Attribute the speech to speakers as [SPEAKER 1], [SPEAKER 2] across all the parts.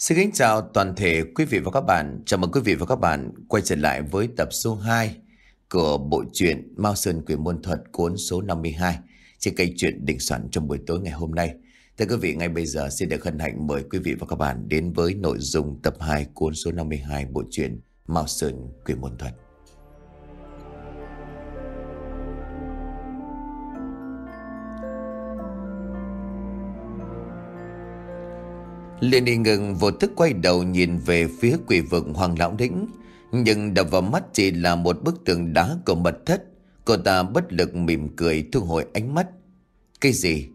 [SPEAKER 1] Xin kính chào toàn thể quý vị và các bạn. Chào mừng quý vị và các bạn quay trở lại với tập số 2 của bộ truyện Mao Sơn Quỷ Môn Thuật cuốn số 52 trên kênh truyện định soạn trong buổi tối ngày hôm nay. Thưa quý vị, ngay bây giờ xin được hân hạnh mời quý vị và các bạn đến với nội dung tập 2 cuốn số 52 bộ truyện Mao Sơn Quỷ Môn Thuật. liền đi ngừng vô thức quay đầu nhìn về phía quỷ vực hoàng lão đĩnh nhưng đập vào mắt chỉ là một bức tường đá của mật thất cô ta bất lực mỉm cười thu hồi ánh mắt cái gì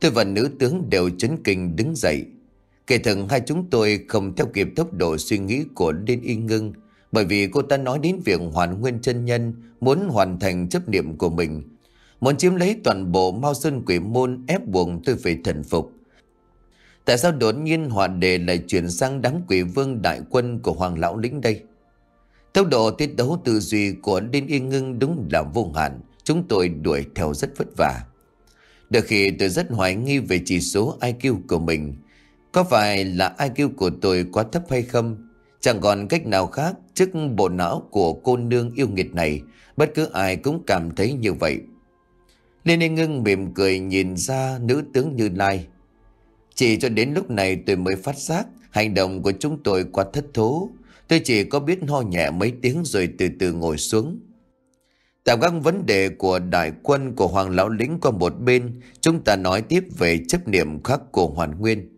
[SPEAKER 1] tôi và nữ tướng đều chấn kinh đứng dậy kể thần hai chúng tôi không theo kịp tốc độ suy nghĩ của liên y ngưng bởi vì cô ta nói đến việc hoàn nguyên chân nhân muốn hoàn thành chấp niệm của mình muốn chiếm lấy toàn bộ mao sơn quỷ môn ép buộc tôi phải thần phục Tại sao đột nhiên họ đề lại chuyển sang đám quỷ vương đại quân của Hoàng Lão Lĩnh đây? Tốc độ tiết đấu tư duy của Đinh Yên Ngưng đúng là vô hạn, chúng tôi đuổi theo rất vất vả. Đôi khi tôi rất hoài nghi về chỉ số IQ của mình. Có phải là IQ của tôi quá thấp hay không? Chẳng còn cách nào khác trước bộ não của cô nương yêu nghiệt này, bất cứ ai cũng cảm thấy như vậy. Liên Yên Ngưng mỉm cười nhìn ra nữ tướng Như Lai, chỉ cho đến lúc này tôi mới phát giác hành động của chúng tôi quá thất thố. Tôi chỉ có biết ho nhẹ mấy tiếng rồi từ từ ngồi xuống. tạm gác vấn đề của đại quân của Hoàng Lão Lĩnh qua một bên, chúng ta nói tiếp về chấp niệm khác của Hoàn Nguyên.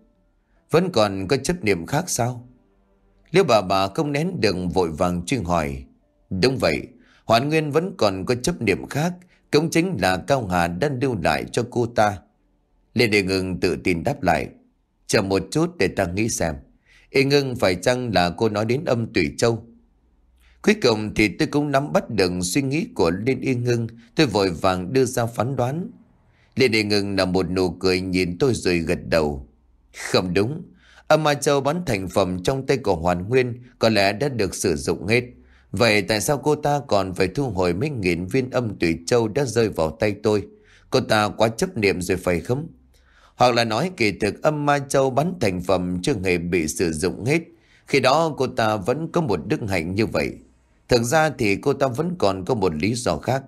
[SPEAKER 1] Vẫn còn có chấp niệm khác sao? Liêu bà bà không nén được vội vàng chuyên hỏi. Đúng vậy, Hoàn Nguyên vẫn còn có chấp niệm khác, cũng chính là Cao Hà đang lưu lại cho cô ta. Lê Đề Ngưng tự tin đáp lại. Chờ một chút để ta nghĩ xem. Ê Ngưng phải chăng là cô nói đến âm Tùy Châu? Cuối cùng thì tôi cũng nắm bắt được suy nghĩ của Liên Yên Ngưng. Tôi vội vàng đưa ra phán đoán. Liên Yên Ngưng là một nụ cười nhìn tôi rồi gật đầu. Không đúng. Âm Ma Châu bán thành phẩm trong tay của Hoàn Nguyên có lẽ đã được sử dụng hết. Vậy tại sao cô ta còn phải thu hồi mấy nghìn viên âm Tùy Châu đã rơi vào tay tôi? Cô ta quá chấp niệm rồi phải không? Hoặc là nói kỳ thực âm ma châu bắn thành phẩm chưa hề bị sử dụng hết. Khi đó cô ta vẫn có một đức hạnh như vậy. Thực ra thì cô ta vẫn còn có một lý do khác.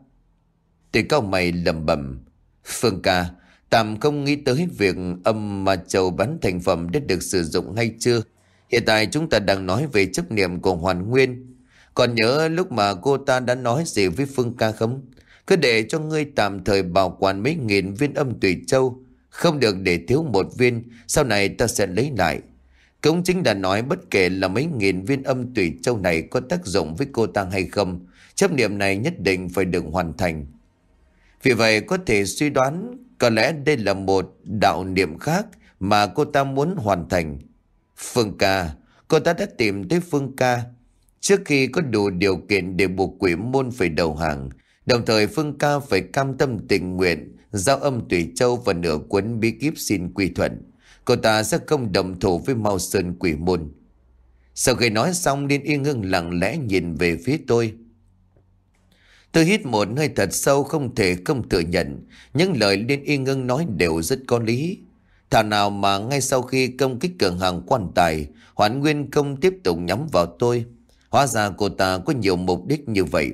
[SPEAKER 1] Tùy cao mày lầm bầm. Phương ca, tạm không nghĩ tới việc âm ma châu bắn thành phẩm đã được sử dụng hay chưa. Hiện tại chúng ta đang nói về chấp niệm của Hoàn Nguyên. Còn nhớ lúc mà cô ta đã nói gì với Phương ca không? Cứ để cho ngươi tạm thời bảo quản mấy nghìn viên âm tùy châu không được để thiếu một viên, sau này ta sẽ lấy lại. Cũng chính là nói bất kể là mấy nghìn viên âm tùy châu này có tác dụng với cô ta hay không, chấp niệm này nhất định phải được hoàn thành. Vì vậy có thể suy đoán có lẽ đây là một đạo niệm khác mà cô ta muốn hoàn thành. Phương ca, cô ta đã tìm tới Phương ca. Trước khi có đủ điều kiện để buộc quỷ môn phải đầu hàng, đồng thời Phương ca phải cam tâm tình nguyện giao âm tùy châu và nửa cuốn bí kíp xin quy thuận. Cô ta sẽ không đồng thủ với Mao Sơn quỷ môn. Sau khi nói xong Liên Y ngưng lặng lẽ nhìn về phía tôi. Tôi hít một hơi thật sâu không thể không thừa nhận. Những lời Liên Y ngưng nói đều rất có lý. Thảo nào mà ngay sau khi công kích cường hàng quan tài, hoàn Nguyên không tiếp tục nhắm vào tôi. Hóa ra cô ta có nhiều mục đích như vậy.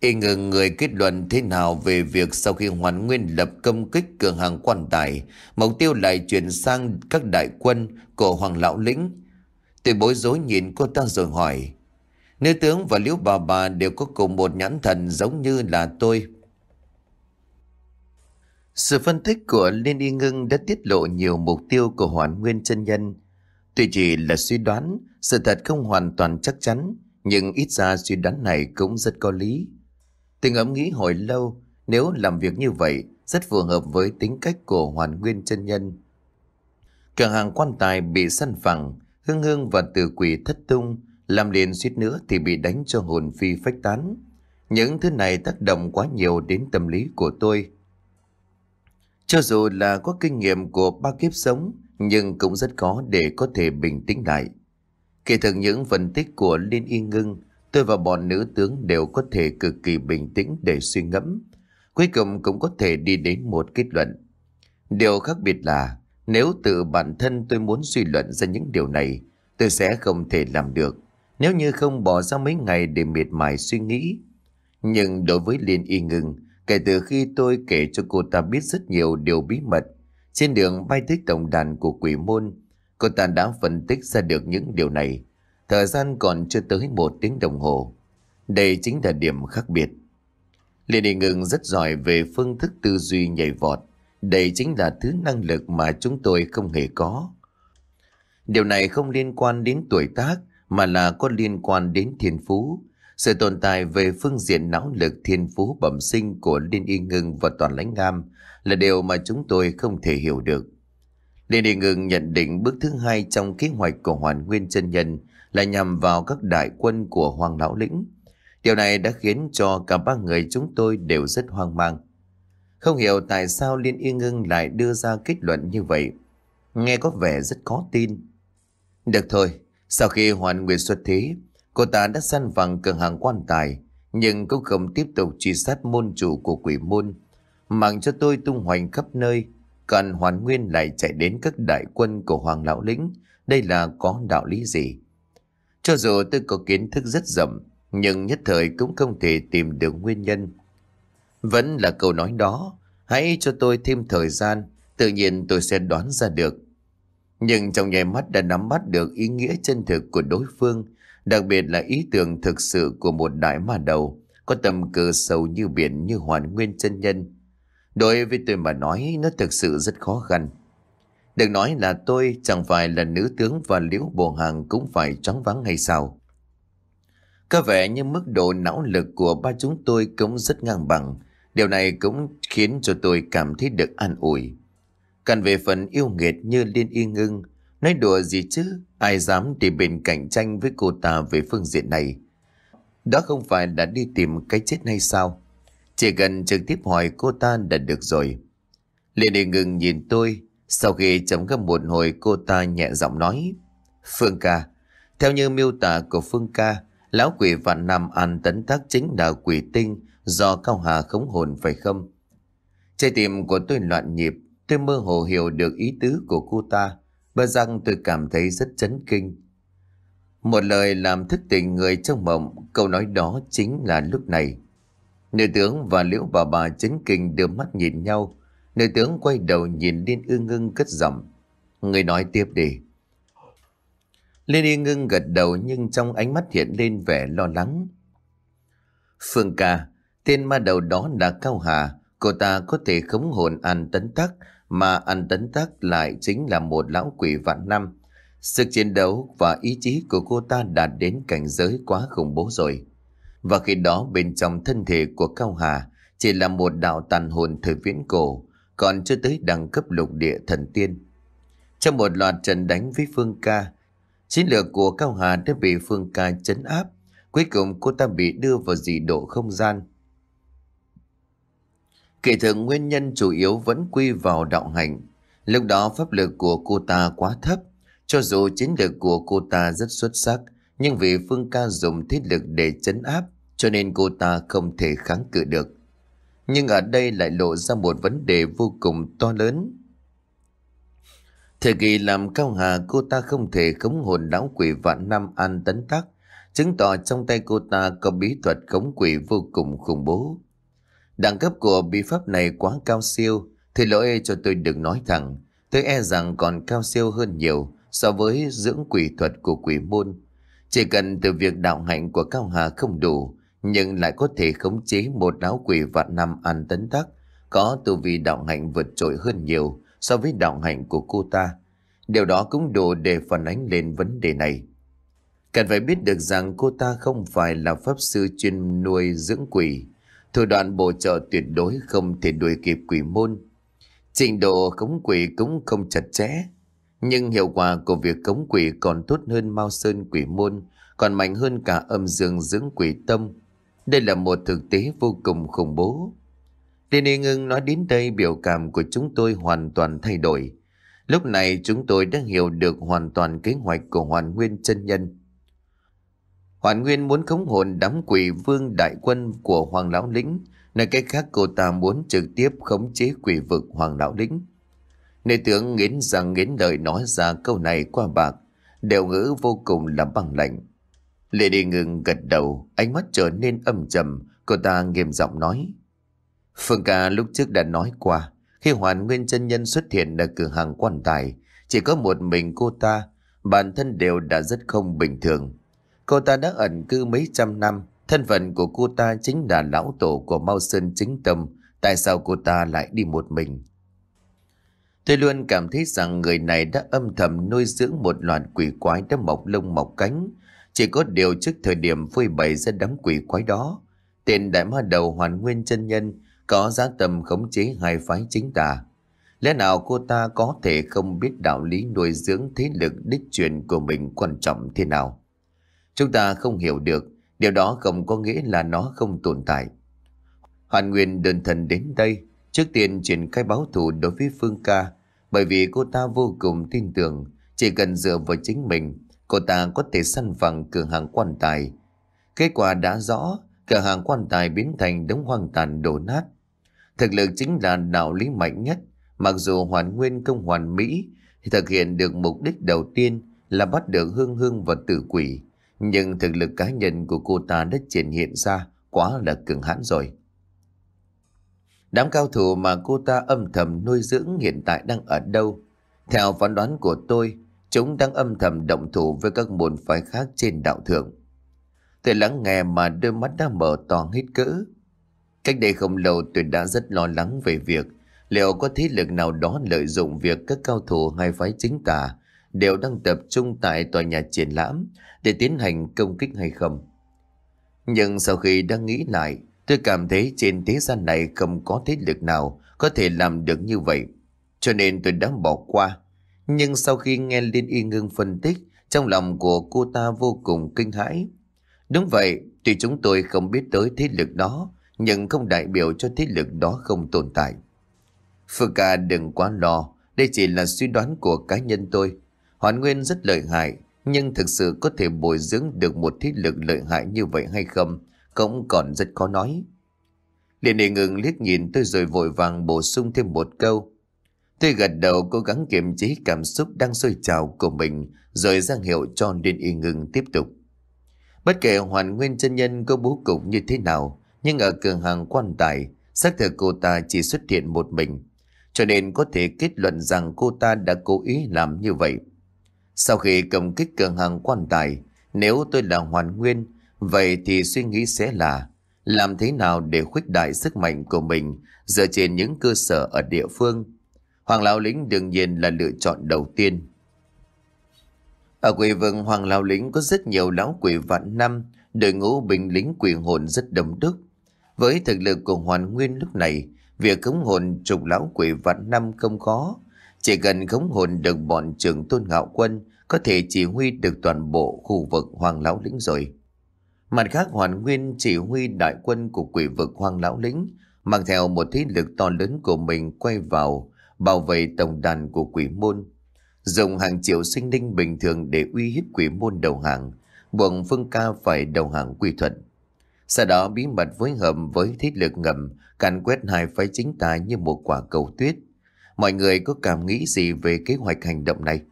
[SPEAKER 1] Y ngờ người kết luận thế nào về việc sau khi hoàn nguyên lập công kích cường hàng quan tài, mục tiêu lại chuyển sang các đại quân của Hoàng Lão Lĩnh. Tôi bối rối nhìn cô ta rồi hỏi, nữ tướng và liễu bà bà đều có cùng một nhãn thần giống như là tôi. Sự phân tích của Liên Y Ngưng đã tiết lộ nhiều mục tiêu của hoàn nguyên chân nhân. Tuy chỉ là suy đoán, sự thật không hoàn toàn chắc chắn, nhưng ít ra suy đoán này cũng rất có lý. Tình ấm nghĩ hồi lâu, nếu làm việc như vậy rất phù hợp với tính cách của Hoàn Nguyên chân nhân. Cửa hàng quan tài bị săn phẳng, Hương Hương và Từ Quỷ thất tung, làm liền suýt nữa thì bị đánh cho hồn phi phách tán. Những thứ này tác động quá nhiều đến tâm lý của tôi. Cho dù là có kinh nghiệm của ba kiếp sống, nhưng cũng rất khó để có thể bình tĩnh lại. Kể thực những phân tích của Liên Y Ngưng Tôi và bọn nữ tướng đều có thể cực kỳ bình tĩnh để suy ngẫm. Cuối cùng cũng có thể đi đến một kết luận. Điều khác biệt là nếu tự bản thân tôi muốn suy luận ra những điều này, tôi sẽ không thể làm được. Nếu như không bỏ ra mấy ngày để miệt mài suy nghĩ. Nhưng đối với Liên Y Ngừng, kể từ khi tôi kể cho cô ta biết rất nhiều điều bí mật, trên đường bay tới tổng đàn của quỷ môn, cô ta đã phân tích ra được những điều này. Thời gian còn chưa tới một tiếng đồng hồ. Đây chính là điểm khác biệt. liên Đình Ngưng rất giỏi về phương thức tư duy nhảy vọt. Đây chính là thứ năng lực mà chúng tôi không hề có. Điều này không liên quan đến tuổi tác mà là có liên quan đến thiên phú. Sự tồn tại về phương diện não lực thiên phú bẩm sinh của Liên Y Ngưng và Toàn Lãnh Nam là điều mà chúng tôi không thể hiểu được. Liên Y Ngưng nhận định bước thứ hai trong kế hoạch của Hoàn Nguyên chân Nhân là nhằm vào các đại quân của Hoàng Lão Lĩnh. Điều này đã khiến cho cả ba người chúng tôi đều rất hoang mang. Không hiểu tại sao Liên Y Ngưng lại đưa ra kết luận như vậy. Nghe có vẻ rất khó tin. Được thôi, sau khi hoàn nguyện xuất thế, cô ta đã săn bằng cửa hàng quan tài, nhưng cũng không tiếp tục truy sát môn chủ của quỷ môn. Mạng cho tôi tung hoành khắp nơi, cần hoàn nguyên lại chạy đến các đại quân của Hoàng Lão Lĩnh. Đây là có đạo lý gì? Cho dù tôi có kiến thức rất rộng, nhưng nhất thời cũng không thể tìm được nguyên nhân. Vẫn là câu nói đó, hãy cho tôi thêm thời gian, tự nhiên tôi sẽ đoán ra được. Nhưng trong nháy mắt đã nắm bắt được ý nghĩa chân thực của đối phương, đặc biệt là ý tưởng thực sự của một đại mà đầu, có tầm cờ sâu như biển như hoàn nguyên chân nhân. Đối với tôi mà nói, nó thực sự rất khó khăn. Đừng nói là tôi chẳng phải là nữ tướng và liễu bộ hàng cũng phải trắng vắng hay sao. Có vẻ như mức độ não lực của ba chúng tôi cũng rất ngang bằng. Điều này cũng khiến cho tôi cảm thấy được an ủi. Còn về phần yêu nghiệt như Liên Y Ngưng, nói đùa gì chứ, ai dám đi bên cạnh tranh với cô ta về phương diện này. Đó không phải đã đi tìm cái chết hay sao? Chỉ cần trực tiếp hỏi cô ta đã được rồi. Liên Y Ngưng nhìn tôi, sau khi chấm gấp một hồi cô ta nhẹ giọng nói Phương ca Theo như miêu tả của Phương ca Lão quỷ vạn nam an tấn tác chính là quỷ tinh Do Cao Hà khống hồn phải không Trái tim của tôi loạn nhịp Tôi mơ hồ hiểu được ý tứ của cô ta Bà rằng tôi cảm thấy rất chấn kinh Một lời làm thức tỉnh người trong mộng Câu nói đó chính là lúc này Nữ tướng và liễu bà bà chấn kinh đưa mắt nhìn nhau Nữ tướng quay đầu nhìn Liên ương ngưng cất giọng. Người nói tiếp đi. Liên ương ngưng gật đầu nhưng trong ánh mắt hiện lên vẻ lo lắng. Phương ca, tên ma đầu đó là Cao Hà. Cô ta có thể khống hồn An Tấn Tắc mà An Tấn Tắc lại chính là một lão quỷ vạn năm. Sức chiến đấu và ý chí của cô ta đạt đến cảnh giới quá khủng bố rồi. Và khi đó bên trong thân thể của Cao Hà chỉ là một đạo tàn hồn thời viễn cổ, còn chưa tới đẳng cấp lục địa thần tiên. Trong một loạt trận đánh với Phương Ca, chiến lược của Cao Hà đã bị Phương Ca chấn áp, cuối cùng cô ta bị đưa vào dị độ không gian. kể thực nguyên nhân chủ yếu vẫn quy vào đạo hành, lúc đó pháp lực của cô ta quá thấp, cho dù chiến lược của cô ta rất xuất sắc, nhưng vì Phương Ca dùng thiết lực để chấn áp, cho nên cô ta không thể kháng cự được. Nhưng ở đây lại lộ ra một vấn đề vô cùng to lớn. Thời kỳ làm cao hà cô ta không thể khống hồn lão quỷ vạn năm an tấn tắc, chứng tỏ trong tay cô ta có bí thuật khống quỷ vô cùng khủng bố. Đẳng cấp của bí pháp này quá cao siêu, thì lỗi cho tôi đừng nói thẳng, tôi e rằng còn cao siêu hơn nhiều so với dưỡng quỷ thuật của quỷ môn. Chỉ cần từ việc đạo hạnh của Cao Hà không đủ, nhưng lại có thể khống chế một áo quỷ vạn năm ăn tấn tắc, có tu vi đạo hạnh vượt trội hơn nhiều so với đạo hạnh của cô ta. Điều đó cũng đủ để phản ánh lên vấn đề này. Cần phải biết được rằng cô ta không phải là pháp sư chuyên nuôi dưỡng quỷ, thủ đoạn bổ trợ tuyệt đối không thể đuổi kịp quỷ môn. Trình độ cống quỷ cũng không chặt chẽ, nhưng hiệu quả của việc cống quỷ còn tốt hơn Mao Sơn quỷ môn, còn mạnh hơn cả âm dương dưỡng quỷ tâm đây là một thực tế vô cùng khủng bố. Liên ngưng nói đến đây biểu cảm của chúng tôi hoàn toàn thay đổi. Lúc này chúng tôi đã hiểu được hoàn toàn kế hoạch của Hoàn Nguyên chân nhân. Hoàn Nguyên muốn khống hồn đám quỷ vương đại quân của Hoàng Lão Lĩnh, nơi cách khác cô ta muốn trực tiếp khống chế quỷ vực Hoàng Lão Lĩnh. Nê tướng nghiến rằng nghiến lời nói ra câu này qua bạc, đều ngữ vô cùng là bằng lạnh. Lê Đi ngừng gật đầu, ánh mắt trở nên âm trầm, cô ta nghiêm giọng nói. Phương ca lúc trước đã nói qua, khi hoàn nguyên chân nhân xuất hiện ở cửa hàng quan tài, chỉ có một mình cô ta, bản thân đều đã rất không bình thường. Cô ta đã ẩn cư mấy trăm năm, thân phận của cô ta chính là lão tổ của Mao Sơn Chính Tâm, tại sao cô ta lại đi một mình? Tôi luôn cảm thấy rằng người này đã âm thầm nuôi dưỡng một loạt quỷ quái đã mọc lông mọc cánh, chỉ có điều trước thời điểm phơi bày ra đám quỷ quái đó, tên đại ma đầu hoàn nguyên chân nhân có giá tầm khống chế hai phái chính tà. Lẽ nào cô ta có thể không biết đạo lý nuôi dưỡng thế lực đích truyền của mình quan trọng thế nào? Chúng ta không hiểu được, điều đó không có nghĩa là nó không tồn tại. Hoàn Nguyên đơn thần đến đây, trước tiên triển khai báo thù đối với Phương Ca, bởi vì cô ta vô cùng tin tưởng, chỉ cần dựa vào chính mình cô ta có thể săn bằng cửa hàng quan tài. Kết quả đã rõ, cửa hàng quan tài biến thành đống hoang tàn đổ nát. Thực lực chính là đạo lý mạnh nhất, mặc dù hoàn nguyên công hoàn mỹ, thì thực hiện được mục đích đầu tiên là bắt được hương hương và tử quỷ. Nhưng thực lực cá nhân của cô ta đã triển hiện ra quá là cường hãn rồi. Đám cao thủ mà cô ta âm thầm nuôi dưỡng hiện tại đang ở đâu? Theo phán đoán của tôi, Chúng đang âm thầm động thủ với các môn phái khác trên đạo thượng. Tôi lắng nghe mà đôi mắt đã mở to hết cỡ. Cách đây không lâu tôi đã rất lo lắng về việc liệu có thế lực nào đó lợi dụng việc các cao thủ hai phái chính tà đều đang tập trung tại tòa nhà triển lãm để tiến hành công kích hay không. Nhưng sau khi đang nghĩ lại, tôi cảm thấy trên thế gian này không có thế lực nào có thể làm được như vậy. Cho nên tôi đã bỏ qua nhưng sau khi nghe Liên Y Ngưng phân tích, trong lòng của cô ta vô cùng kinh hãi. Đúng vậy, tuy chúng tôi không biết tới thế lực đó, nhưng không đại biểu cho thế lực đó không tồn tại. Phương ca đừng quá lo, đây chỉ là suy đoán của cá nhân tôi. Hoàn Nguyên rất lợi hại, nhưng thực sự có thể bồi dưỡng được một thế lực lợi hại như vậy hay không, cũng còn rất khó nói. Liên Y Ngưng liếc nhìn tôi rồi vội vàng bổ sung thêm một câu. Tôi gật đầu cố gắng kiềm chế cảm xúc đang sôi trào của mình rồi giang hiệu cho Liên Y ngừng tiếp tục. Bất kể hoàn nguyên chân nhân có bố cục như thế nào, nhưng ở cường hàng quan tài, xác thực cô ta chỉ xuất hiện một mình, cho nên có thể kết luận rằng cô ta đã cố ý làm như vậy. Sau khi cầm kích cường hàng quan tài, nếu tôi là hoàn nguyên, vậy thì suy nghĩ sẽ là làm thế nào để khuếch đại sức mạnh của mình dựa trên những cơ sở ở địa phương – Hoàng Lão lĩnh đương nhiên là lựa chọn đầu tiên. Ở quỷ vương Hoàng Lão lĩnh có rất nhiều lão quỷ vạn năm, đội ngũ binh lính quỷ hồn rất đông đúc. Với thực lực của Hoàn Nguyên lúc này, việc khống hồn trục lão quỷ vạn năm không khó. Chỉ cần khống hồn được bọn trưởng tôn ngạo quân, có thể chỉ huy được toàn bộ khu vực Hoàng Lão Lĩnh rồi. Mặt khác Hoàn Nguyên chỉ huy đại quân của quỷ vực Hoàng Lão Lĩnh, mang theo một thế lực to lớn của mình quay vào bảo vệ tổng đàn của quỷ môn. Dùng hàng triệu sinh linh bình thường để uy hiếp quỷ môn đầu hàng, buộc Phương Ca phải đầu hàng quy thuận. Sau đó bí mật với hợp với thế lực ngầm, càn quét hai phái chính tà như một quả cầu tuyết. Mọi người có cảm nghĩ gì về kế hoạch hành động này?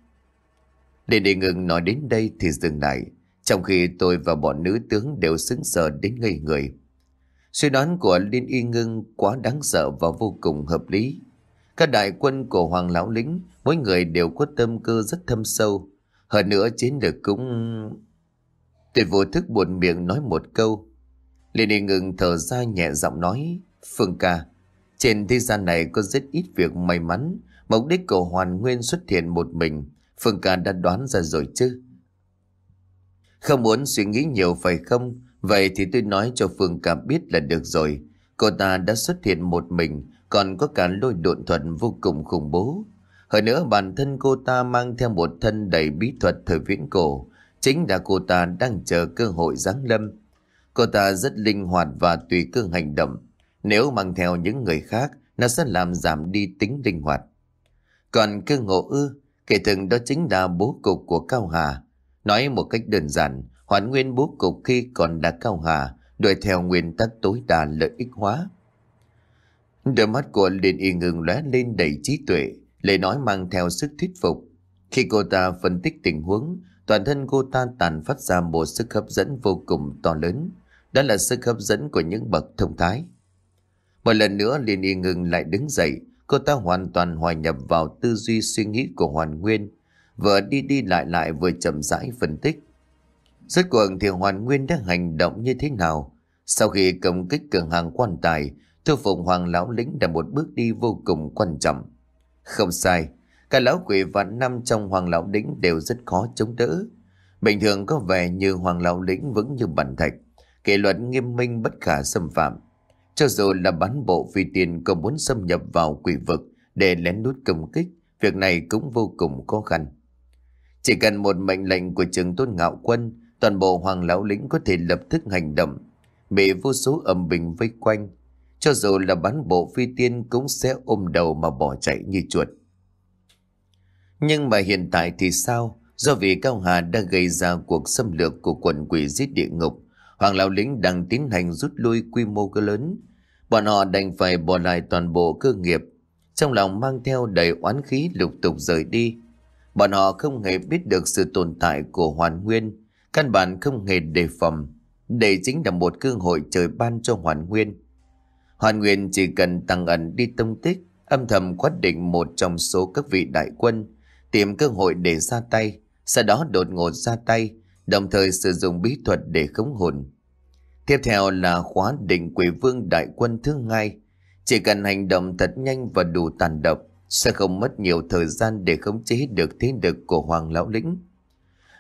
[SPEAKER 1] Để đề ngừng nói đến đây thì dừng lại, trong khi tôi và bọn nữ tướng đều xứng sờ đến ngây người. Suy đoán của Liên Y Ngưng quá đáng sợ và vô cùng hợp lý. Các đại quân của Hoàng Lão lính mỗi người đều có tâm cơ rất thâm sâu. Hơn nữa chiến lược cũng... Tôi vô thức buồn miệng nói một câu. Liên đi ngừng thở ra nhẹ giọng nói, Phương ca, trên thế gian này có rất ít việc may mắn, mục đích của Hoàn Nguyên xuất hiện một mình, Phương ca đã đoán ra rồi chứ. Không muốn suy nghĩ nhiều phải không? Vậy thì tôi nói cho Phương ca biết là được rồi. Cô ta đã xuất hiện một mình, còn có cả lôi độn thuật vô cùng khủng bố. Hơn nữa bản thân cô ta mang theo một thân đầy bí thuật thời viễn cổ, chính là cô ta đang chờ cơ hội giáng lâm. Cô ta rất linh hoạt và tùy cơ hành động, nếu mang theo những người khác, nó sẽ làm giảm đi tính linh hoạt. Còn cơ ngộ ư, kể thường đó chính là bố cục của Cao Hà. Nói một cách đơn giản, hoàn nguyên bố cục khi còn là Cao Hà, đuổi theo nguyên tắc tối đa lợi ích hóa. Đôi mắt của liền Y ngừng lóe lên đầy trí tuệ, lời nói mang theo sức thuyết phục. Khi cô ta phân tích tình huống, toàn thân cô ta tàn phát ra một sức hấp dẫn vô cùng to lớn. Đó là sức hấp dẫn của những bậc thông thái. Một lần nữa Liên Y ngừng lại đứng dậy, cô ta hoàn toàn hòa nhập vào tư duy suy nghĩ của Hoàn Nguyên, vừa đi đi lại lại vừa chậm rãi phân tích. Rốt cuộc thì Hoàn Nguyên đã hành động như thế nào? Sau khi cầm kích cửa hàng quan tài, Thu phụng hoàng lão lĩnh là một bước đi vô cùng quan trọng. Không sai, cả lão quỷ và năm trong hoàng lão lĩnh đều rất khó chống đỡ. Bình thường có vẻ như hoàng lão lĩnh vững như bản thạch, kỷ luật nghiêm minh bất khả xâm phạm. Cho dù là bán bộ phi tiền còn muốn xâm nhập vào quỷ vực để lén lút cầm kích, việc này cũng vô cùng khó khăn. Chỉ cần một mệnh lệnh của trường tôn ngạo quân, toàn bộ hoàng lão lĩnh có thể lập tức hành động. Bị vô số âm bình vây quanh, cho dù là bán bộ phi tiên cũng sẽ ôm đầu mà bỏ chạy như chuột. Nhưng mà hiện tại thì sao? Do vì Cao Hà đã gây ra cuộc xâm lược của quần quỷ giết địa ngục, Hoàng Lão Lính đang tiến hành rút lui quy mô cơ lớn. Bọn họ đành phải bỏ lại toàn bộ cơ nghiệp, trong lòng mang theo đầy oán khí lục tục rời đi. Bọn họ không hề biết được sự tồn tại của Hoàn Nguyên, căn bản không hề đề phòng. Đây chính là một cơ hội trời ban cho Hoàn Nguyên. Hoàn Nguyên chỉ cần tăng ẩn đi tông tích, âm thầm quyết định một trong số các vị đại quân, tìm cơ hội để ra tay, sau đó đột ngột ra tay, đồng thời sử dụng bí thuật để khống hồn. Tiếp theo là khóa định quỷ vương đại quân thứ ngay, chỉ cần hành động thật nhanh và đủ tàn độc, sẽ không mất nhiều thời gian để khống chế được thế lực của Hoàng Lão Lĩnh.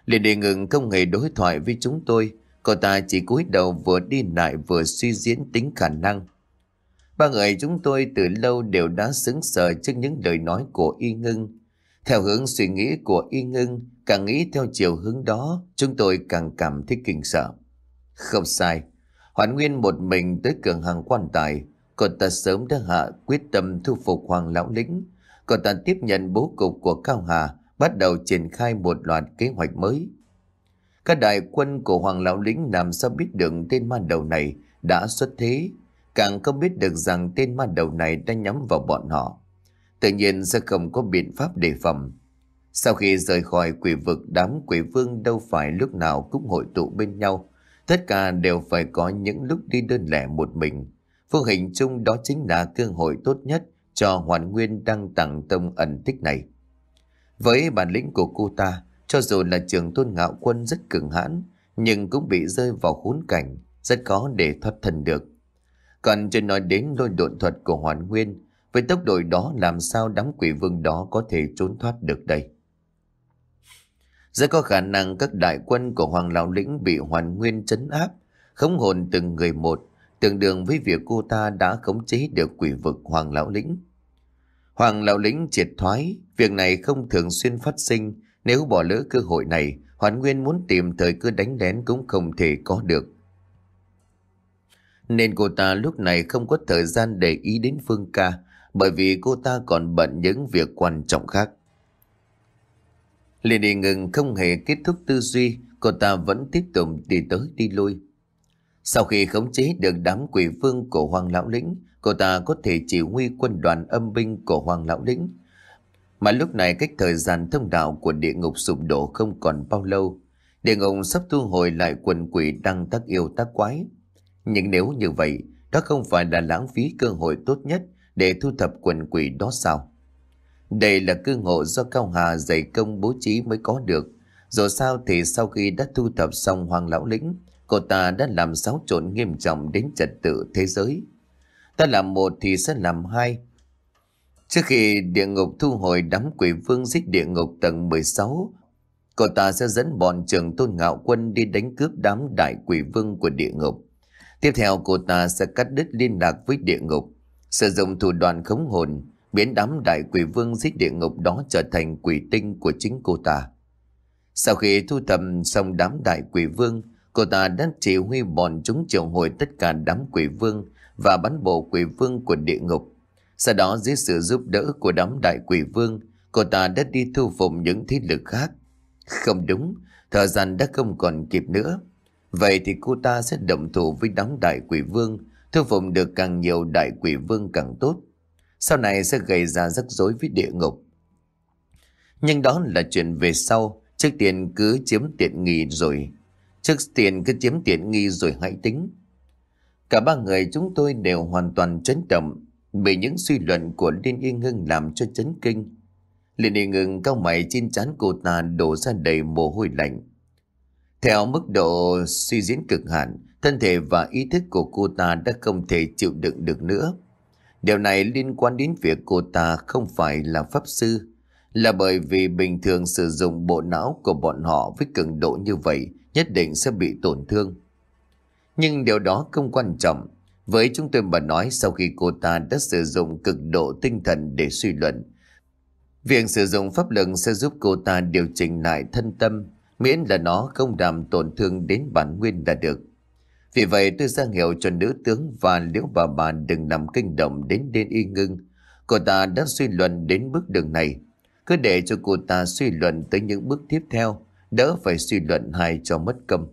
[SPEAKER 1] Liên đề ngừng không hề đối thoại với chúng tôi, cậu ta chỉ cúi đầu vừa đi lại vừa suy diễn tính khả năng – Ba người chúng tôi từ lâu đều đã xứng sờ trước những lời nói của Y Ngưng. Theo hướng suy nghĩ của Y Ngưng, càng nghĩ theo chiều hướng đó, chúng tôi càng cảm thấy kinh sợ. Không sai, Hoàn Nguyên một mình tới cường hàng quan tài, còn ta sớm đã hạ quyết tâm thu phục Hoàng Lão Lĩnh, còn ta tiếp nhận bố cục của Cao Hà, bắt đầu triển khai một loạt kế hoạch mới. Các đại quân của Hoàng Lão Lĩnh làm sao biết được tên man đầu này đã xuất thế, càng không biết được rằng tên ma đầu này đã nhắm vào bọn họ. Tự nhiên sẽ không có biện pháp đề phòng. Sau khi rời khỏi quỷ vực đám quỷ vương đâu phải lúc nào cũng hội tụ bên nhau. Tất cả đều phải có những lúc đi đơn lẻ một mình. Phương hình chung đó chính là cơ hội tốt nhất cho Hoàn Nguyên đang tặng tông ẩn tích này. Với bản lĩnh của cô ta, cho dù là trường tôn ngạo quân rất cường hãn, nhưng cũng bị rơi vào khốn cảnh, rất khó để thoát thân được. Còn chưa nói đến lôi độn thuật của Hoàn Nguyên, với tốc độ đó làm sao đám quỷ vương đó có thể trốn thoát được đây? Rất có khả năng các đại quân của Hoàng Lão Lĩnh bị Hoàn Nguyên chấn áp, khống hồn từng người một, tương đương với việc cô ta đã khống chế được quỷ vực Hoàng Lão Lĩnh. Hoàng Lão Lĩnh triệt thoái, việc này không thường xuyên phát sinh, nếu bỏ lỡ cơ hội này, Hoàn Nguyên muốn tìm thời cơ đánh lén cũng không thể có được. Nên cô ta lúc này không có thời gian để ý đến Phương ca Bởi vì cô ta còn bận những việc quan trọng khác Liên đi ngừng không hề kết thúc tư duy Cô ta vẫn tiếp tục đi tới đi lui Sau khi khống chế được đám quỷ vương của Hoàng Lão Lĩnh Cô ta có thể chỉ huy quân đoàn âm binh của Hoàng Lão Lĩnh Mà lúc này cách thời gian thông đạo của địa ngục sụp đổ không còn bao lâu Địa ngục sắp thu hồi lại quần quỷ đang tác yêu tác quái nhưng nếu như vậy, đó không phải là lãng phí cơ hội tốt nhất để thu thập quần quỷ đó sao? Đây là cơ ngộ do Cao Hà dày công bố trí mới có được. Dù sao thì sau khi đã thu thập xong Hoàng Lão Lĩnh, cô ta đã làm xáo trộn nghiêm trọng đến trật tự thế giới. Ta làm một thì sẽ làm hai. Trước khi địa ngục thu hồi đám quỷ vương giết địa ngục tầng 16, cô ta sẽ dẫn bọn trường tôn ngạo quân đi đánh cướp đám đại quỷ vương của địa ngục. Tiếp theo cô ta sẽ cắt đứt liên lạc với địa ngục, sử dụng thủ đoạn khống hồn, biến đám đại quỷ vương giết địa ngục đó trở thành quỷ tinh của chính cô ta. Sau khi thu thập xong đám đại quỷ vương, cô ta đã chỉ huy bọn chúng triệu hồi tất cả đám quỷ vương và bắn bộ quỷ vương của địa ngục. Sau đó dưới sự giúp đỡ của đám đại quỷ vương, cô ta đã đi thu phục những thế lực khác. Không đúng, thời gian đã không còn kịp nữa. Vậy thì cô ta sẽ động thủ với đám đại quỷ vương, thư phụng được càng nhiều đại quỷ vương càng tốt. Sau này sẽ gây ra rắc rối với địa ngục. Nhưng đó là chuyện về sau, trước tiên cứ chiếm tiện nghi rồi. Trước tiên cứ chiếm tiện nghi rồi hãy tính. Cả ba người chúng tôi đều hoàn toàn chấn động bị những suy luận của Liên yên Ngưng làm cho chấn kinh. Liên yên Ngưng cao mày chín trán cô ta đổ ra đầy mồ hôi lạnh. Theo mức độ suy diễn cực hạn, thân thể và ý thức của cô ta đã không thể chịu đựng được nữa. Điều này liên quan đến việc cô ta không phải là pháp sư, là bởi vì bình thường sử dụng bộ não của bọn họ với cường độ như vậy nhất định sẽ bị tổn thương. Nhưng điều đó không quan trọng. Với chúng tôi mà nói sau khi cô ta đã sử dụng cực độ tinh thần để suy luận, việc sử dụng pháp lực sẽ giúp cô ta điều chỉnh lại thân tâm, miễn là nó không làm tổn thương đến bản nguyên là được. Vì vậy tôi ra hiệu cho nữ tướng và liễu bà bà đừng nằm kinh động đến đên y ngưng. Cô ta đã suy luận đến bước đường này. Cứ để cho cô ta suy luận tới những bước tiếp theo, đỡ phải suy luận hay cho mất công.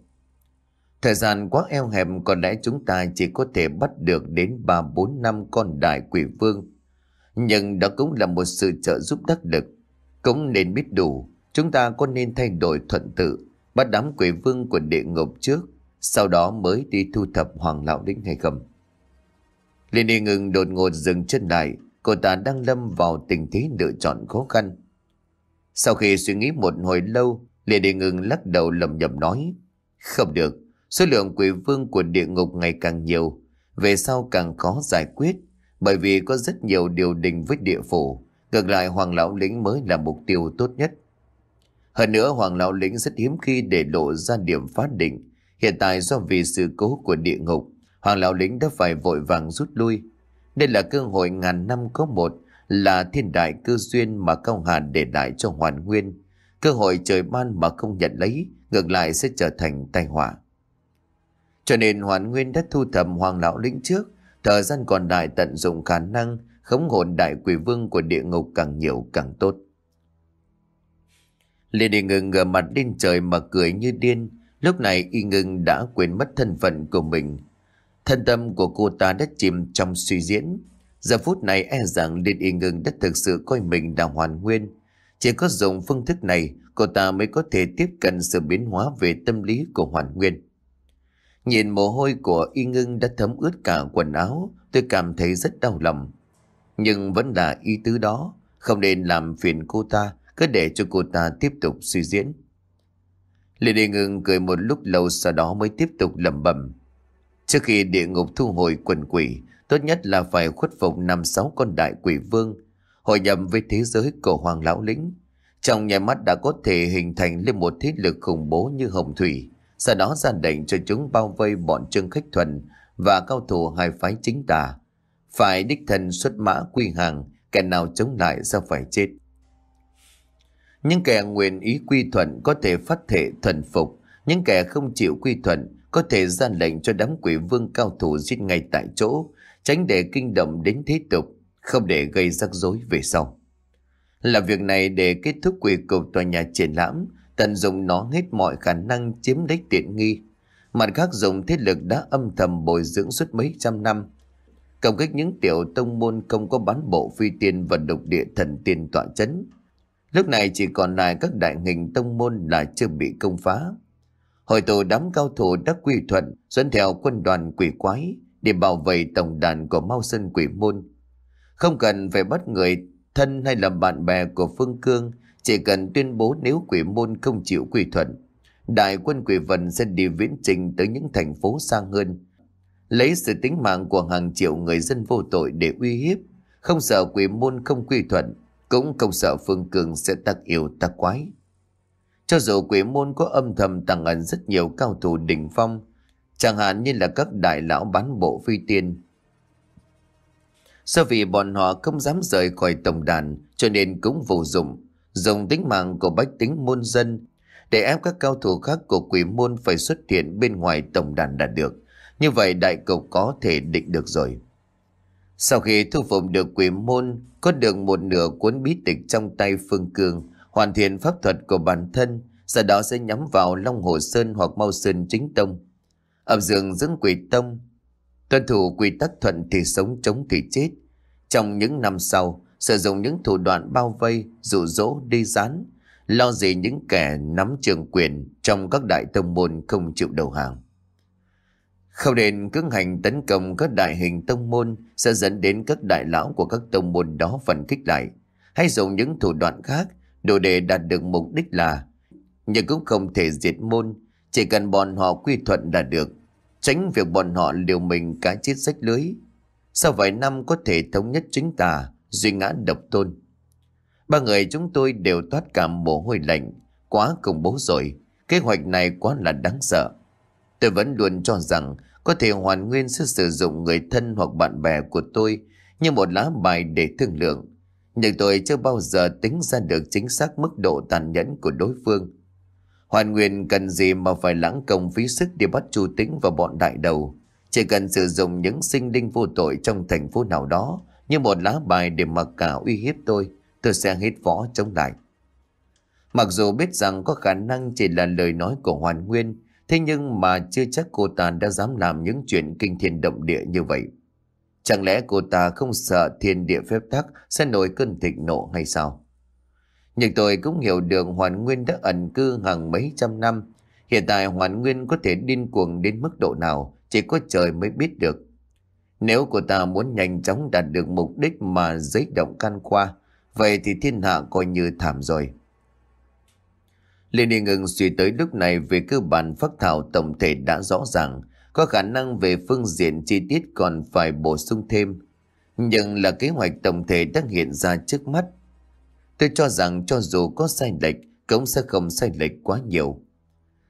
[SPEAKER 1] Thời gian quá eo hẹp có lẽ chúng ta chỉ có thể bắt được đến 3-4 năm con đại quỷ vương. Nhưng đó cũng là một sự trợ giúp đắc lực. Cũng nên biết đủ Chúng ta có nên thay đổi thuận tự, bắt đám quỷ vương của địa ngục trước, sau đó mới đi thu thập hoàng lão lĩnh hay không? Liên đi ngừng đột ngột dừng chân lại, cô ta đang lâm vào tình thế lựa chọn khó khăn. Sau khi suy nghĩ một hồi lâu, Liên đi ngừng lắc đầu lầm nhầm nói, không được, số lượng quỷ vương của địa ngục ngày càng nhiều, về sau càng khó giải quyết, bởi vì có rất nhiều điều đình với địa phủ, ngược lại hoàng lão lĩnh mới là mục tiêu tốt nhất. Hơn nữa Hoàng Lão Lĩnh rất hiếm khi để lộ ra điểm phát định. Hiện tại do vì sự cố của địa ngục, Hoàng Lão Lĩnh đã phải vội vàng rút lui. Đây là cơ hội ngàn năm có một, là thiên đại cư duyên mà Cao Hàn để lại cho Hoàn Nguyên. Cơ hội trời ban mà không nhận lấy, ngược lại sẽ trở thành tai họa. Cho nên Hoàn Nguyên đã thu thập Hoàng Lão Lĩnh trước, thời gian còn lại tận dụng khả năng khống hồn đại quỷ vương của địa ngục càng nhiều càng tốt. Lê Đình Ngừng ngửa mặt lên trời mà cười như điên. Lúc này y ngừng đã quên mất thân phận của mình. Thân tâm của cô ta đã chìm trong suy diễn. Giờ phút này e rằng Liên Y Ngưng đã thực sự coi mình là hoàn nguyên. Chỉ có dùng phương thức này, cô ta mới có thể tiếp cận sự biến hóa về tâm lý của hoàn nguyên. Nhìn mồ hôi của Y Ngưng đã thấm ướt cả quần áo, tôi cảm thấy rất đau lòng. Nhưng vẫn là ý tứ đó, không nên làm phiền cô ta, cứ để cho cô ta tiếp tục suy diễn. Lê Đề Ngưng cười một lúc lâu sau đó mới tiếp tục lẩm bẩm. Trước khi địa ngục thu hồi quần quỷ, tốt nhất là phải khuất phục năm sáu con đại quỷ vương, hội nhập với thế giới cổ hoàng lão lĩnh. Trong nhà mắt đã có thể hình thành lên một thế lực khủng bố như hồng thủy, sau đó ra định cho chúng bao vây bọn Trương Khách Thuần và cao thủ hai phái chính tà. Phải đích thân xuất mã quy hàng, kẻ nào chống lại sao phải chết. Những kẻ nguyện ý quy thuận có thể phát thể thuần phục, những kẻ không chịu quy thuận có thể gian lệnh cho đám quỷ vương cao thủ giết ngay tại chỗ, tránh để kinh động đến thế tục, không để gây rắc rối về sau. Là việc này để kết thúc quỷ cục tòa nhà triển lãm, tận dụng nó hết mọi khả năng chiếm lấy tiện nghi. Mặt khác dùng thế lực đã âm thầm bồi dưỡng suốt mấy trăm năm, cộng kích những tiểu tông môn không có bán bộ phi tiên và độc địa thần tiên tọa chấn Lúc này chỉ còn lại các đại hình tông môn là chưa bị công phá. Hội tụ đám cao thủ đã quy thuận dẫn theo quân đoàn quỷ quái để bảo vệ tổng đàn của Mao Sơn quỷ môn. Không cần phải bắt người thân hay là bạn bè của Phương Cương, chỉ cần tuyên bố nếu quỷ môn không chịu quy thuận. Đại quân quỷ vận sẽ đi viễn trình tới những thành phố xa hơn. Lấy sự tính mạng của hàng triệu người dân vô tội để uy hiếp, không sợ quỷ môn không quy thuận cũng không sợ Phương Cường sẽ tắc yêu tắc quái. Cho dù quỷ môn có âm thầm tàng ẩn rất nhiều cao thủ đỉnh phong, chẳng hạn như là các đại lão bán bộ phi tiên. Do vì bọn họ không dám rời khỏi tổng đàn cho nên cũng vô dụng, dùng tính mạng của bách tính môn dân để ép các cao thủ khác của quỷ môn phải xuất hiện bên ngoài tổng đàn đạt được. Như vậy đại cục có thể định được rồi. Sau khi thu phục được quỷ môn, có được một nửa cuốn bí tịch trong tay Phương Cường, hoàn thiện pháp thuật của bản thân, sau đó sẽ nhắm vào Long Hồ Sơn hoặc Mau Sơn chính tông. Ẩm dường dưỡng quỷ tông, tuân thủ quy tắc thuận thì sống chống thì chết. Trong những năm sau, sử dụng những thủ đoạn bao vây, dụ dỗ, đi gián lo gì những kẻ nắm trường quyền trong các đại tông môn không chịu đầu hàng. Không nên cưỡng hành tấn công các đại hình tông môn sẽ dẫn đến các đại lão của các tông môn đó phản kích lại. Hay dùng những thủ đoạn khác đủ để đạt được mục đích là nhưng cũng không thể diệt môn chỉ cần bọn họ quy thuận là được tránh việc bọn họ liều mình cá chết sách lưới sau vài năm có thể thống nhất chính tà duy ngã độc tôn ba người chúng tôi đều toát cảm mồ hôi lạnh quá khủng bố rồi kế hoạch này quá là đáng sợ Tôi vẫn luôn cho rằng có thể hoàn nguyên sẽ sử dụng người thân hoặc bạn bè của tôi như một lá bài để thương lượng. Nhưng tôi chưa bao giờ tính ra được chính xác mức độ tàn nhẫn của đối phương. Hoàn nguyên cần gì mà phải lãng công phí sức để bắt Chu tính và bọn đại đầu. Chỉ cần sử dụng những sinh linh vô tội trong thành phố nào đó như một lá bài để mặc cả uy hiếp tôi, tôi sẽ hết võ chống lại. Mặc dù biết rằng có khả năng chỉ là lời nói của Hoàn Nguyên, Thế nhưng mà chưa chắc cô ta đã dám làm những chuyện kinh thiên động địa như vậy. Chẳng lẽ cô ta không sợ thiên địa phép tắc sẽ nổi cơn thịnh nộ hay sao? Nhưng tôi cũng hiểu được Hoàn Nguyên đã ẩn cư hàng mấy trăm năm. Hiện tại Hoàn Nguyên có thể điên cuồng đến mức độ nào chỉ có trời mới biết được. Nếu cô ta muốn nhanh chóng đạt được mục đích mà giấy động can qua, vậy thì thiên hạ coi như thảm rồi. Lenny Ngân suy tới lúc này về cơ bản phác thảo tổng thể đã rõ ràng, có khả năng về phương diện chi tiết còn phải bổ sung thêm. Nhưng là kế hoạch tổng thể đã hiện ra trước mắt. Tôi cho rằng cho dù có sai lệch, cũng sẽ không sai lệch quá nhiều.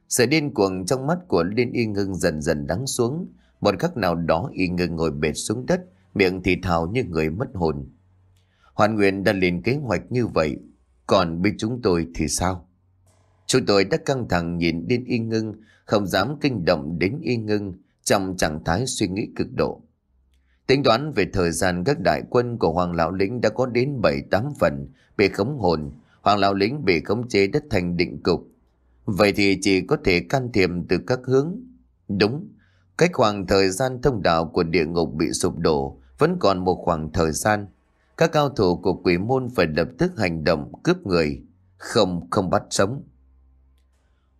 [SPEAKER 1] Sự điên cuồng trong mắt của Liên Y Ngưng dần dần đắng xuống. Một khắc nào đó Y Ngân ngồi bệt xuống đất, miệng thì thào như người mất hồn. Hoàn Nguyên đã lên kế hoạch như vậy, còn bên chúng tôi thì sao? Chúng tôi đã căng thẳng nhìn đến y ngưng, không dám kinh động đến y ngưng trong trạng thái suy nghĩ cực độ. Tính toán về thời gian các đại quân của Hoàng Lão Lĩnh đã có đến 7-8 phần bị khống hồn, Hoàng Lão Lĩnh bị khống chế đất thành định cục. Vậy thì chỉ có thể can thiệp từ các hướng. Đúng, cách khoảng thời gian thông đạo của địa ngục bị sụp đổ vẫn còn một khoảng thời gian. Các cao thủ của quỷ môn phải lập tức hành động cướp người, không không bắt sống.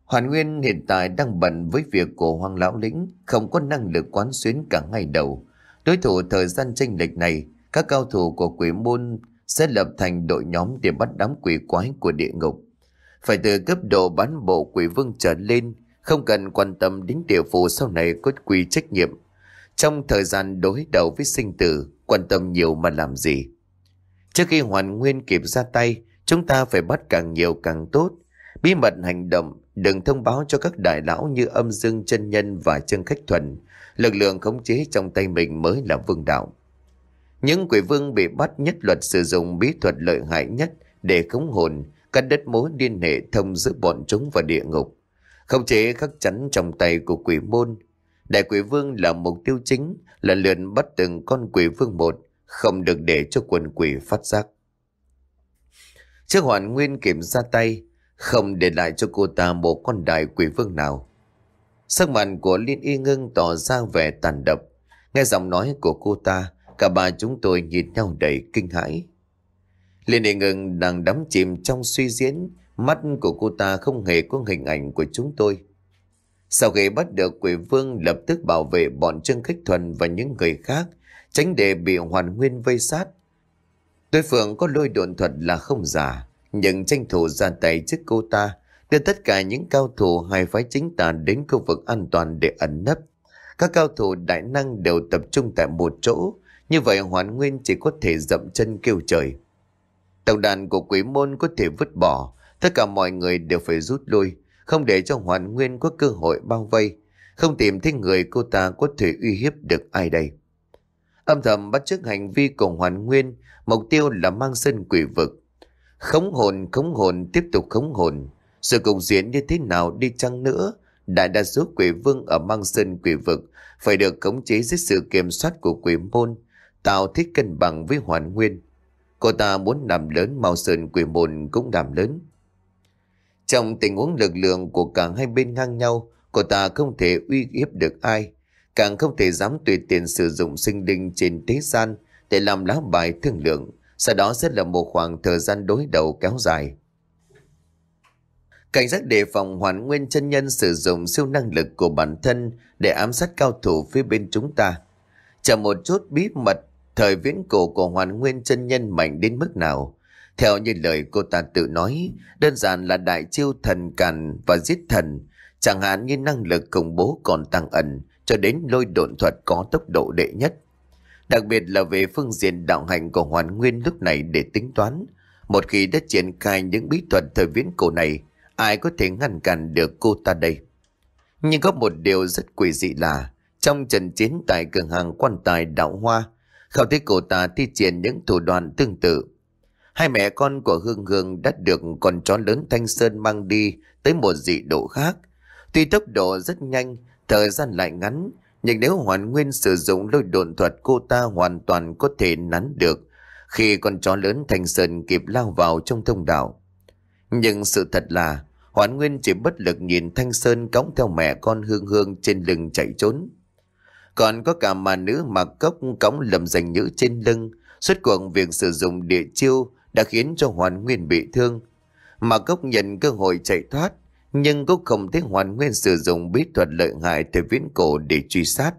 [SPEAKER 1] Hoàn Nguyên hiện tại đang bận với việc của Hoàng Lão Lĩnh, không có năng lực quán xuyến cả ngày đầu. Đối thủ thời gian tranh lệch này, các cao thủ của quỷ môn sẽ lập thành đội nhóm để bắt đám quỷ quái của địa ngục. Phải từ cấp độ bán bộ quỷ vương trở lên, không cần quan tâm đến địa phủ sau này có quỷ trách nhiệm. Trong thời gian đối đầu với sinh tử, quan tâm nhiều mà làm gì. Trước khi Hoàn Nguyên kịp ra tay, chúng ta phải bắt càng nhiều càng tốt. Bí mật hành động đừng thông báo cho các đại lão như âm dương chân nhân và chân khách thuần, lực lượng khống chế trong tay mình mới là vương đạo. Những quỷ vương bị bắt nhất luật sử dụng bí thuật lợi hại nhất để khống hồn, cắt đất mối liên hệ thông giữa bọn chúng và địa ngục. Khống chế khắc chắn trong tay của quỷ môn. Đại quỷ vương là mục tiêu chính, là lượn bắt từng con quỷ vương một, không được để cho quần quỷ phát giác. Trước hoàn nguyên kiểm ra tay, không để lại cho cô ta một con đài quỷ vương nào. Sắc mặt của Liên Y Ngưng tỏ ra vẻ tàn độc. Nghe giọng nói của cô ta, cả ba chúng tôi nhìn nhau đầy kinh hãi. Liên Y Ngưng đang đắm chìm trong suy diễn, mắt của cô ta không hề có hình ảnh của chúng tôi. Sau khi bắt được quỷ vương lập tức bảo vệ bọn Trương Khích Thuần và những người khác, tránh để bị hoàn nguyên vây sát. Đối phương có lôi độn thuật là không giả, nhưng tranh thủ ra tay trước cô ta, đưa tất cả những cao thủ hai phái chính tà đến khu vực an toàn để ẩn nấp. Các cao thủ đại năng đều tập trung tại một chỗ, như vậy hoàn Nguyên chỉ có thể dậm chân kêu trời. Tổng đàn của quỷ môn có thể vứt bỏ, tất cả mọi người đều phải rút lui, không để cho hoàn Nguyên có cơ hội bao vây, không tìm thấy người cô ta có thể uy hiếp được ai đây. Âm thầm bắt chước hành vi của hoàn Nguyên, mục tiêu là mang sơn quỷ vực, Khống hồn, khống hồn, tiếp tục khống hồn. Sự cục diễn như thế nào đi chăng nữa, đại đa số quỷ vương ở mang sơn quỷ vực phải được khống chế dưới sự kiểm soát của quỷ môn, tạo thích cân bằng với hoàn nguyên. Cô ta muốn làm lớn Mao Sơn quỷ môn cũng làm lớn. Trong tình huống lực lượng của cả hai bên ngang nhau, cô ta không thể uy hiếp được ai, càng không thể dám tùy tiện sử dụng sinh linh trên thế gian để làm lá bài thương lượng. Sau đó sẽ là một khoảng thời gian đối đầu kéo dài. Cảnh giác đề phòng hoàn nguyên chân nhân sử dụng siêu năng lực của bản thân để ám sát cao thủ phía bên chúng ta. Chờ một chút bí mật, thời viễn cổ của hoàn nguyên chân nhân mạnh đến mức nào. Theo như lời cô ta tự nói, đơn giản là đại chiêu thần càn và giết thần, chẳng hạn như năng lực khủng bố còn tăng ẩn cho đến lôi độn thuật có tốc độ đệ nhất đặc biệt là về phương diện đạo hành của Hoàn Nguyên lúc này để tính toán. Một khi đã triển khai những bí thuật thời viễn cổ này, ai có thể ngăn cản được cô ta đây? Nhưng có một điều rất quỷ dị là, trong trận chiến tại cửa hàng quan tài đạo hoa, khảo thấy cô ta thi triển những thủ đoạn tương tự. Hai mẹ con của Hương Hương đã được con chó lớn Thanh Sơn mang đi tới một dị độ khác. Tuy tốc độ rất nhanh, thời gian lại ngắn, nhưng nếu hoàn nguyên sử dụng lôi đồn thuật cô ta hoàn toàn có thể nắn được khi con chó lớn thành sơn kịp lao vào trong thông đạo. Nhưng sự thật là hoàn nguyên chỉ bất lực nhìn thanh sơn cõng theo mẹ con hương hương trên lưng chạy trốn. Còn có cả mà nữ mặc cốc cõng lầm giành nữ trên lưng. xuất cuộc việc sử dụng địa chiêu đã khiến cho hoàn nguyên bị thương. Mà cốc nhận cơ hội chạy thoát nhưng cũng không thấy Hoàn Nguyên sử dụng bí thuật lợi hại từ viễn cổ để truy sát.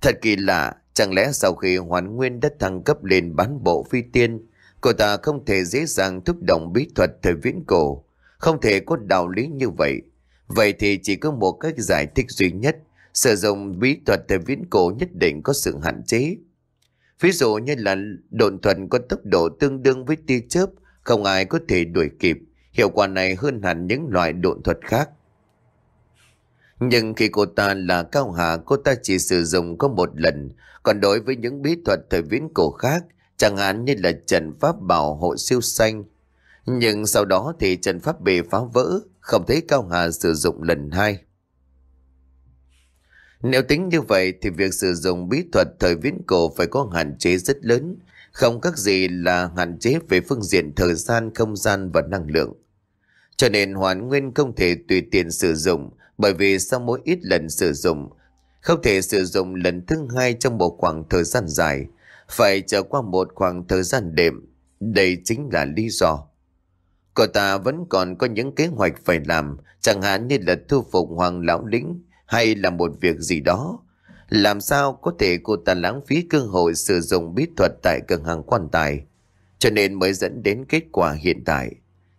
[SPEAKER 1] Thật kỳ lạ, chẳng lẽ sau khi Hoàn Nguyên đất thăng cấp lên bán bộ phi tiên, cô ta không thể dễ dàng thúc động bí thuật thời viễn cổ, không thể có đạo lý như vậy. Vậy thì chỉ có một cách giải thích duy nhất, sử dụng bí thuật thời viễn cổ nhất định có sự hạn chế. Ví dụ như là độn thuần có tốc độ tương đương với tia chớp, không ai có thể đuổi kịp. Hiệu quả này hơn hẳn những loại độn thuật khác. Nhưng khi cô ta là cao hạ, cô ta chỉ sử dụng có một lần. Còn đối với những bí thuật thời viễn cổ khác, chẳng hạn như là trận pháp bảo hộ siêu xanh. Nhưng sau đó thì trận pháp bị phá vỡ, không thấy cao hạ sử dụng lần hai. Nếu tính như vậy thì việc sử dụng bí thuật thời viễn cổ phải có hạn chế rất lớn, không các gì là hạn chế về phương diện thời gian, không gian và năng lượng. Cho nên hoàn nguyên không thể tùy tiện sử dụng bởi vì sau mỗi ít lần sử dụng, không thể sử dụng lần thứ hai trong một khoảng thời gian dài, phải trở qua một khoảng thời gian đệm. Đây chính là lý do. Cô ta vẫn còn có những kế hoạch phải làm, chẳng hạn như là thu phục hoàng lão lĩnh hay là một việc gì đó. Làm sao có thể cô ta lãng phí cơ hội sử dụng bí thuật tại cửa hàng quan tài, cho nên mới dẫn đến kết quả hiện tại.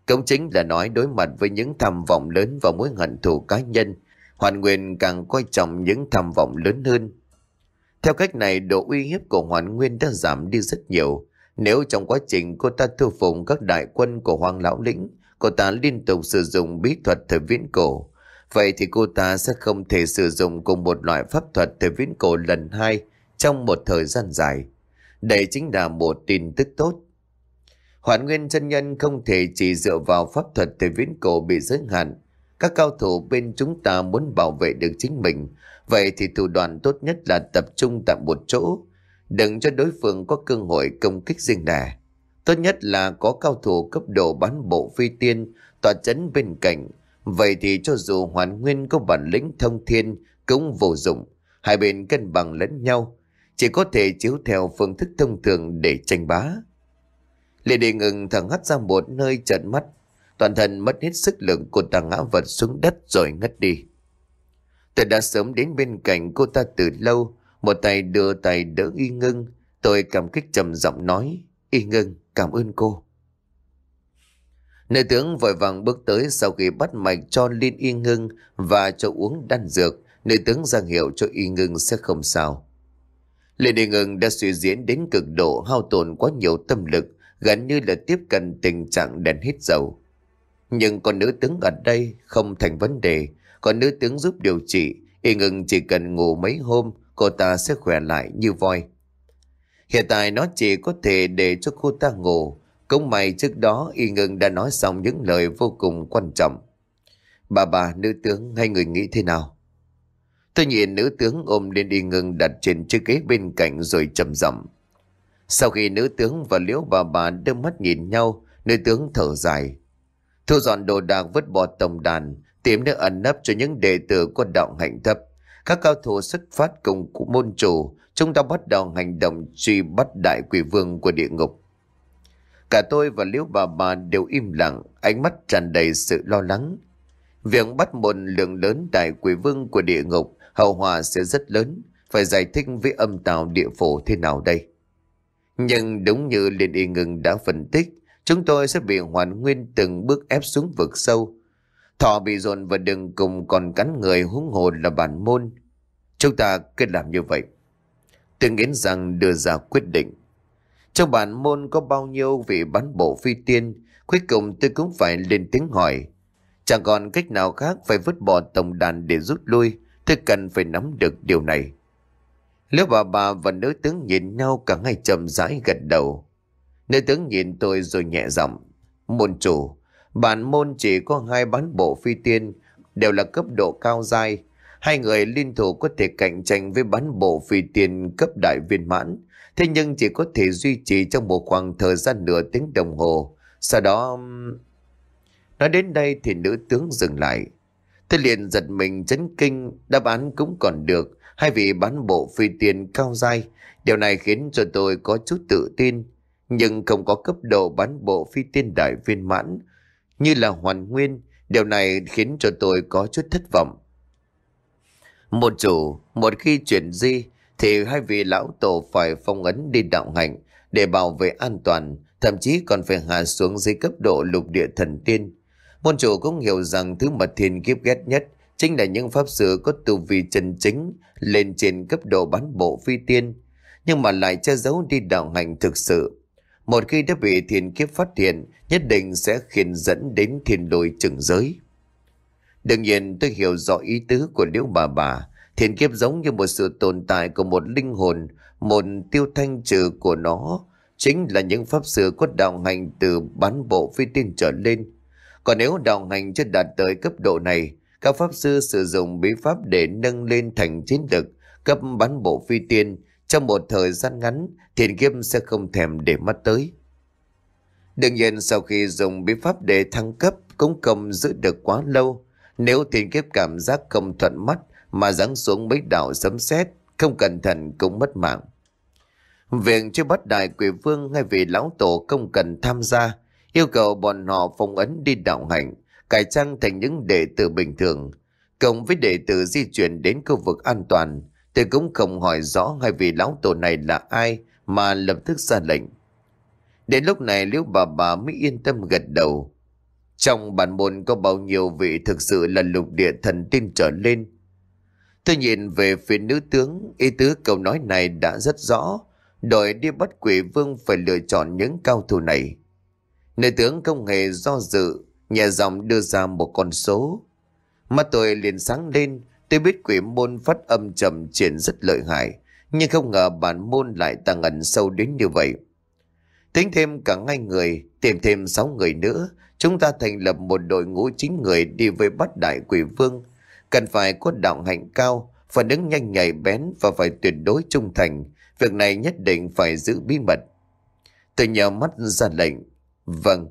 [SPEAKER 1] Cũng chính là nói đối mặt với những tham vọng lớn và mối hận thù cá nhân, Hoàn Nguyên càng coi trọng những tham vọng lớn hơn. Theo cách này, độ uy hiếp của Hoàn Nguyên đã giảm đi rất nhiều. Nếu trong quá trình cô ta thu phục các đại quân của Hoàng Lão Lĩnh, cô ta liên tục sử dụng bí thuật thời viễn cổ, vậy thì cô ta sẽ không thể sử dụng cùng một loại pháp thuật thời viễn cổ lần hai trong một thời gian dài. Đây chính là một tin tức tốt. Hoàn nguyên chân nhân không thể chỉ dựa vào pháp thuật thời viễn cổ bị giới hạn. Các cao thủ bên chúng ta muốn bảo vệ được chính mình, vậy thì thủ đoạn tốt nhất là tập trung tại một chỗ, đừng cho đối phương có cơ hội công kích riêng đà. Tốt nhất là có cao thủ cấp độ bán bộ phi tiên, tòa chấn bên cạnh. Vậy thì cho dù hoàn nguyên có bản lĩnh thông thiên cũng vô dụng, hai bên cân bằng lẫn nhau, chỉ có thể chiếu theo phương thức thông thường để tranh bá. Lê Đề ngừng thẳng hắt ra một nơi trận mắt. Toàn thân mất hết sức lượng, cô ta ngã vật xuống đất rồi ngất đi. Tôi đã sớm đến bên cạnh cô ta từ lâu. Một tay đưa tay đỡ y ngưng. Tôi cảm kích trầm giọng nói. Y ngưng cảm ơn cô. Nơi tướng vội vàng bước tới sau khi bắt mạch cho Liên Y Ngưng và cho uống đan dược. Nơi tướng giang hiệu cho Y Ngưng sẽ không sao. Lê Đề Ngưng đã suy diễn đến cực độ hao tổn quá nhiều tâm lực gần như là tiếp cận tình trạng đèn hít dầu. Nhưng con nữ tướng ở đây không thành vấn đề, con nữ tướng giúp điều trị, y ngừng chỉ cần ngủ mấy hôm cô ta sẽ khỏe lại như voi. Hiện tại nó chỉ có thể để cho cô ta ngủ, cũng may trước đó y ngừng đã nói xong những lời vô cùng quan trọng. Bà bà, nữ tướng hay người nghĩ thế nào? tuy nhiên nữ tướng ôm lên y ngừng đặt trên chiếc ghế bên cạnh rồi trầm giọng sau khi nữ tướng và liễu bà bà đưa mắt nhìn nhau, nữ tướng thở dài. Thu dọn đồ đạc vứt bỏ tổng đàn, tìm nơi ẩn nấp cho những đệ tử của đạo hạnh thấp. Các cao thủ xuất phát cùng của môn chủ, chúng ta bắt đầu hành động truy bắt đại quỷ vương của địa ngục. Cả tôi và liễu bà bà đều im lặng, ánh mắt tràn đầy sự lo lắng. Việc bắt một lượng lớn đại quỷ vương của địa ngục, hậu hòa sẽ rất lớn, phải giải thích với âm tào địa phổ thế nào đây. Nhưng đúng như Liên Y Ngừng đã phân tích, chúng tôi sẽ bị hoàn nguyên từng bước ép xuống vực sâu. Thọ bị dồn vào đường cùng còn cắn người huống hồ là bản môn. Chúng ta cứ làm như vậy. Tương Yến rằng đưa ra quyết định. Trong bản môn có bao nhiêu vị bán bộ phi tiên, cuối cùng tôi cũng phải lên tiếng hỏi. Chẳng còn cách nào khác phải vứt bỏ tổng đàn để rút lui, tôi cần phải nắm được điều này. Liễu bà bà và nữ tướng nhìn nhau cả ngày chậm rãi gật đầu. Nữ tướng nhìn tôi rồi nhẹ giọng. Môn chủ, bản môn chỉ có hai bán bộ phi tiên, đều là cấp độ cao dai. Hai người liên thủ có thể cạnh tranh với bán bộ phi tiên cấp đại viên mãn. Thế nhưng chỉ có thể duy trì trong một khoảng thời gian nửa tiếng đồng hồ. Sau đó... Nói đến đây thì nữ tướng dừng lại. thế liền giật mình chấn kinh, đáp án cũng còn được. Hai vị bán bộ phi tiền cao dai, điều này khiến cho tôi có chút tự tin, nhưng không có cấp độ bán bộ phi tiên đại viên mãn, như là hoàn nguyên, điều này khiến cho tôi có chút thất vọng. Một chủ, một khi chuyển di, thì hai vị lão tổ phải phong ấn đi đạo hạnh để bảo vệ an toàn, thậm chí còn phải hạ xuống dưới cấp độ lục địa thần tiên. Môn chủ cũng hiểu rằng thứ mật thiên kiếp ghét nhất chính là những pháp sư có tu vi chân chính lên trên cấp độ bán bộ phi tiên nhưng mà lại che giấu đi đạo hành thực sự một khi đã bị thiên kiếp phát hiện nhất định sẽ khiến dẫn đến thiên đồi trừng giới đương nhiên tôi hiểu rõ ý tứ của liễu bà bà thiên kiếp giống như một sự tồn tại của một linh hồn một tiêu thanh trừ của nó chính là những pháp sư có đạo hành từ bán bộ phi tiên trở lên còn nếu đạo hành chưa đạt tới cấp độ này các pháp sư sử dụng bí pháp để nâng lên thành chiến lực, cấp bắn bộ phi tiên. Trong một thời gian ngắn, thiền kiếp sẽ không thèm để mắt tới. Đương nhiên sau khi dùng bí pháp để thăng cấp, cũng không giữ được quá lâu. Nếu thiền kiếp cảm giác không thuận mắt mà giáng xuống mấy đảo sấm sét không cẩn thận cũng mất mạng. Việc chưa bắt đại quỷ vương ngay vì lão tổ không cần tham gia, yêu cầu bọn họ phong ấn đi đạo hành cải trang thành những đệ tử bình thường. Cộng với đệ tử di chuyển đến khu vực an toàn, tôi cũng không hỏi rõ hai vị lão tổ này là ai mà lập tức ra lệnh. Đến lúc này liễu bà bà mới yên tâm gật đầu. Trong bản môn có bao nhiêu vị thực sự là lục địa thần tin trở lên. Tôi nhìn về phía nữ tướng, ý tứ câu nói này đã rất rõ. Đội đi bắt quỷ vương phải lựa chọn những cao thủ này. Nữ tướng không hề do dự, Nhà giọng đưa ra một con số. Mắt tôi liền sáng lên, tôi biết quỷ môn phát âm trầm chuyện rất lợi hại, nhưng không ngờ bản môn lại tàng ẩn sâu đến như vậy. Tính thêm cả ngay người, tìm thêm sáu người nữa, chúng ta thành lập một đội ngũ chín người đi với bắt đại quỷ vương. Cần phải có đạo hạnh cao, phản ứng nhanh nhạy bén và phải tuyệt đối trung thành. Việc này nhất định phải giữ bí mật. Tôi nhờ mắt ra lệnh. Vâng,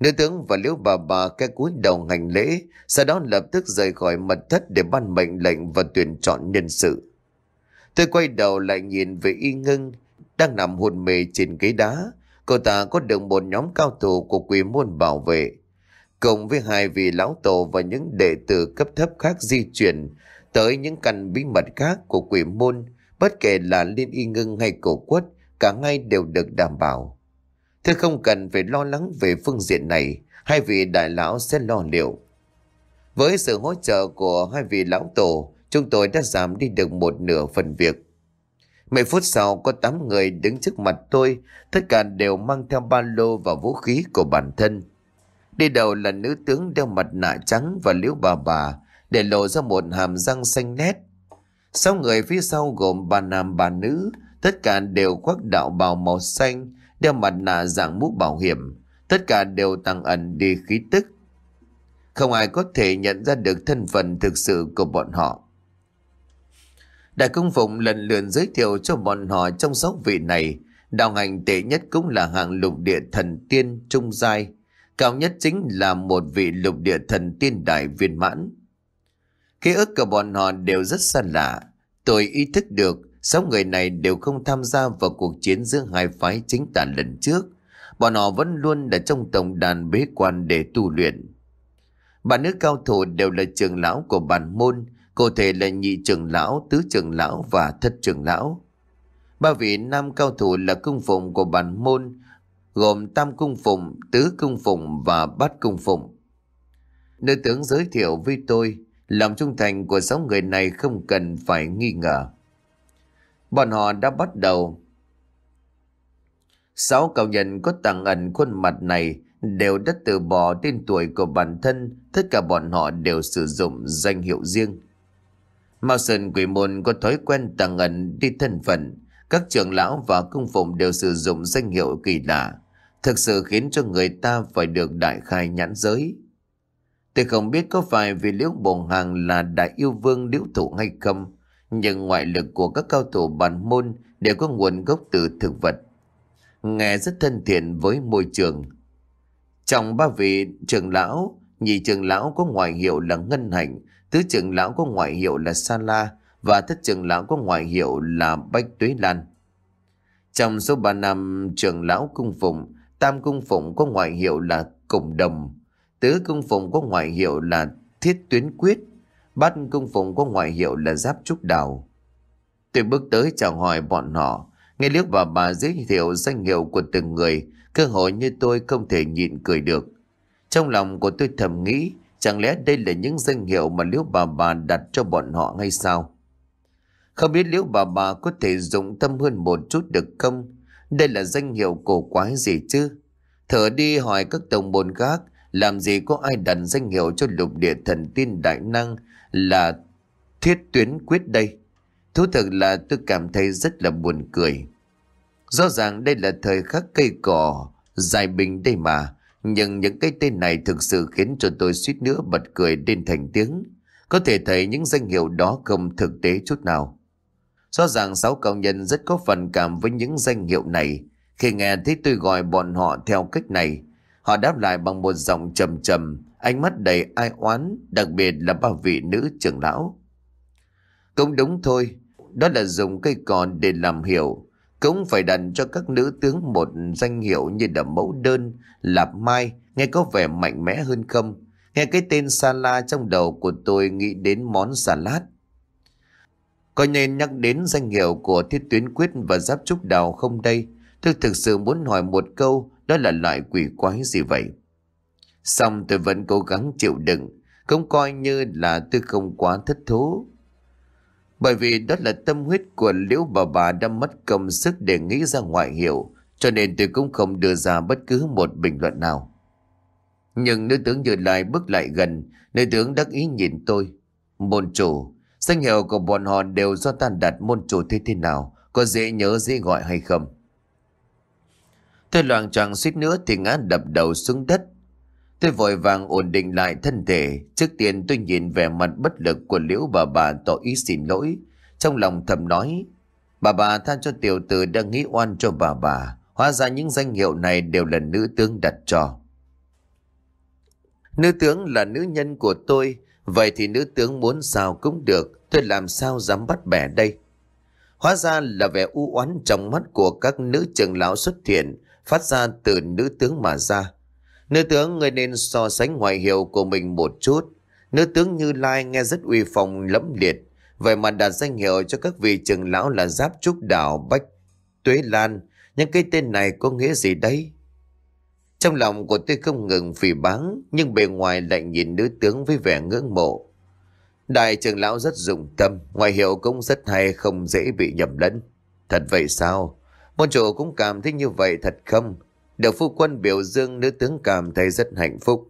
[SPEAKER 1] Nữ tướng và liễu bà bà cái cúi đầu hành lễ, sau đó lập tức rời khỏi mật thất để ban mệnh lệnh và tuyển chọn nhân sự. Tôi quay đầu lại nhìn về y ngưng, đang nằm hôn mê trên ghế đá. Cô ta có được một nhóm cao thủ của quỷ môn bảo vệ. Cùng với hai vị lão tổ và những đệ tử cấp thấp khác di chuyển tới những căn bí mật khác của quỷ môn, bất kể là liên y ngưng hay cổ quất, cả ngay đều được đảm bảo. Thưa không cần phải lo lắng về phương diện này, hai vị đại lão sẽ lo liệu. Với sự hỗ trợ của hai vị lão tổ, chúng tôi đã giảm đi được một nửa phần việc. Mấy phút sau có 8 người đứng trước mặt tôi, tất cả đều mang theo ba lô và vũ khí của bản thân. Đi đầu là nữ tướng đeo mặt nạ trắng và liễu bà bà, để lộ ra một hàm răng xanh nét. Sáu người phía sau gồm bà nam bà nữ, tất cả đều khoác đạo bào màu xanh, đeo mặt nạ dạng mũ bảo hiểm, tất cả đều tăng ẩn đi khí tức. Không ai có thể nhận ra được thân phận thực sự của bọn họ. Đại công phụng lần lượt giới thiệu cho bọn họ trong sáu vị này, đạo hành tệ nhất cũng là hạng lục địa thần tiên trung giai, cao nhất chính là một vị lục địa thần tiên đại viên mãn. Ký ức của bọn họ đều rất xa lạ, tôi ý thức được sáu người này đều không tham gia vào cuộc chiến giữa hai phái chính tả lần trước. Bọn họ vẫn luôn ở trong tổng đàn bế quan để tu luyện. ba nữ cao thủ đều là trưởng lão của bản môn, cụ thể là nhị trưởng lão, tứ trưởng lão và thất trưởng lão. Ba vị nam cao thủ là cung phụng của bản môn, gồm tam cung phụng, tứ cung phụng và bát cung phụng. Nữ tướng giới thiệu với tôi, lòng trung thành của sáu người này không cần phải nghi ngờ bọn họ đã bắt đầu. Sáu cậu nhân có tàng ẩn khuôn mặt này đều đã từ bỏ tên tuổi của bản thân, tất cả bọn họ đều sử dụng danh hiệu riêng. Mao Sơn Quỷ Môn có thói quen tàng ẩn đi thân phận, các trưởng lão và cung phụng đều sử dụng danh hiệu kỳ lạ, thực sự khiến cho người ta phải được đại khai nhãn giới. Tôi không biết có phải vì liễu bồn hàng là đại yêu vương liễu thủ hay không, nhưng ngoại lực của các cao thủ bản môn đều có nguồn gốc từ thực vật. Nghe rất thân thiện với môi trường. Trong ba vị trường lão, nhị trường lão có ngoại hiệu là Ngân Hạnh, tứ trường lão có ngoại hiệu là Sa La và thất trường lão có ngoại hiệu là Bách Tuế Lan. Trong số ba năm trường lão cung phụng, tam cung phụng có ngoại hiệu là Cổng Đồng, tứ cung phụng có ngoại hiệu là Thiết Tuyến Quyết, Bát cung phụng có ngoại hiệu là giáp trúc đào. Tôi bước tới chào hỏi bọn họ, nghe liếc bà bà giới thiệu danh hiệu của từng người, cơ hội như tôi không thể nhịn cười được. Trong lòng của tôi thầm nghĩ, chẳng lẽ đây là những danh hiệu mà liễu bà bà đặt cho bọn họ ngay sao? Không biết liễu bà bà có thể dụng tâm hơn một chút được không? Đây là danh hiệu cổ quái gì chứ? Thở đi hỏi các tổng bồn khác, làm gì có ai đặt danh hiệu cho lục địa thần tiên đại năng là thiết tuyến quyết đây. Thú thực là tôi cảm thấy rất là buồn cười. Rõ ràng đây là thời khắc cây cỏ, dài bình đây mà. Nhưng những cái tên này thực sự khiến cho tôi suýt nữa bật cười đến thành tiếng. Có thể thấy những danh hiệu đó không thực tế chút nào. Rõ ràng sáu cao nhân rất có phần cảm với những danh hiệu này. Khi nghe thấy tôi gọi bọn họ theo cách này, họ đáp lại bằng một giọng trầm trầm, ánh mắt đầy ai oán, đặc biệt là bà vị nữ trưởng lão. Cũng đúng thôi, đó là dùng cây còn để làm hiệu, cũng phải đặt cho các nữ tướng một danh hiệu như đầm mẫu đơn, lạp mai, nghe có vẻ mạnh mẽ hơn không? Nghe cái tên Sala trong đầu của tôi nghĩ đến món salad. Có nên nhắc đến danh hiệu của thiết tuyến quyết và giáp trúc đào không đây? Tôi thực sự muốn hỏi một câu, đó là loại quỷ quái gì vậy? Xong tôi vẫn cố gắng chịu đựng, không coi như là tôi không quá thất thú. Bởi vì đó là tâm huyết của liễu bà bà đã mất công sức để nghĩ ra ngoại hiệu, cho nên tôi cũng không đưa ra bất cứ một bình luận nào. Nhưng nữ tướng dừng lại bước lại gần, nữ tướng đắc ý nhìn tôi. Môn chủ, danh hiệu của bọn họ đều do ta đặt môn chủ thế thế nào, có dễ nhớ dễ gọi hay không? Tôi loạn choạng suýt nữa thì ngã đập đầu xuống đất, Tôi vội vàng ổn định lại thân thể, trước tiên tôi nhìn vẻ mặt bất lực của liễu bà bà tỏ ý xin lỗi, trong lòng thầm nói, bà bà tha cho tiểu tử đang nghĩ oan cho bà bà, hóa ra những danh hiệu này đều là nữ tướng đặt cho. Nữ tướng là nữ nhân của tôi, vậy thì nữ tướng muốn sao cũng được, tôi làm sao dám bắt bẻ đây. Hóa ra là vẻ u oán trong mắt của các nữ trưởng lão xuất hiện, phát ra từ nữ tướng mà ra. Nữ tướng người nên so sánh ngoại hiệu của mình một chút. Nữ tướng Như Lai nghe rất uy phong lẫm liệt. Vậy mà đặt danh hiệu cho các vị trưởng lão là Giáp Trúc Đảo Bách Tuế Lan. Những cái tên này có nghĩa gì đấy? Trong lòng của tôi không ngừng phỉ báng, nhưng bề ngoài lại nhìn nữ tướng với vẻ ngưỡng mộ. Đại trưởng lão rất dụng tâm, ngoại hiệu cũng rất hay không dễ bị nhầm lẫn. Thật vậy sao? Môn chủ cũng cảm thấy như vậy thật không? Được phu quân biểu dương nữ tướng cảm thấy rất hạnh phúc.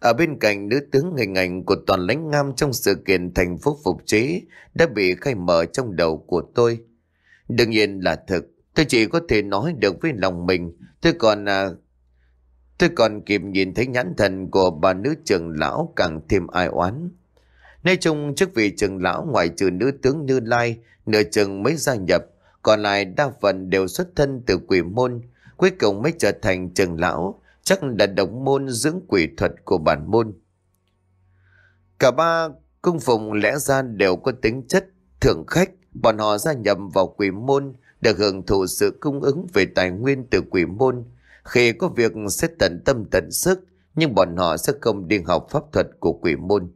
[SPEAKER 1] Ở bên cạnh nữ tướng hình ảnh của toàn lãnh ngam trong sự kiện thành phố phục chế đã bị khai mở trong đầu của tôi. Đương nhiên là thật, tôi chỉ có thể nói được với lòng mình, tôi còn à, tôi còn kịp nhìn thấy nhãn thần của bà nữ trưởng lão càng thêm ai oán. Nói chung chức vị trưởng lão ngoại trừ nữ tướng Như Lai, nửa chừng mới gia nhập, còn lại đa phần đều xuất thân từ quỷ môn, cuối cùng mới trở thành trường lão, chắc là đồng môn dưỡng quỷ thuật của bản môn. Cả ba cung phụng lẽ ra đều có tính chất thượng khách, bọn họ gia nhập vào quỷ môn được hưởng thụ sự cung ứng về tài nguyên từ quỷ môn. Khi có việc sẽ tận tâm tận sức, nhưng bọn họ sẽ không đi học pháp thuật của quỷ môn.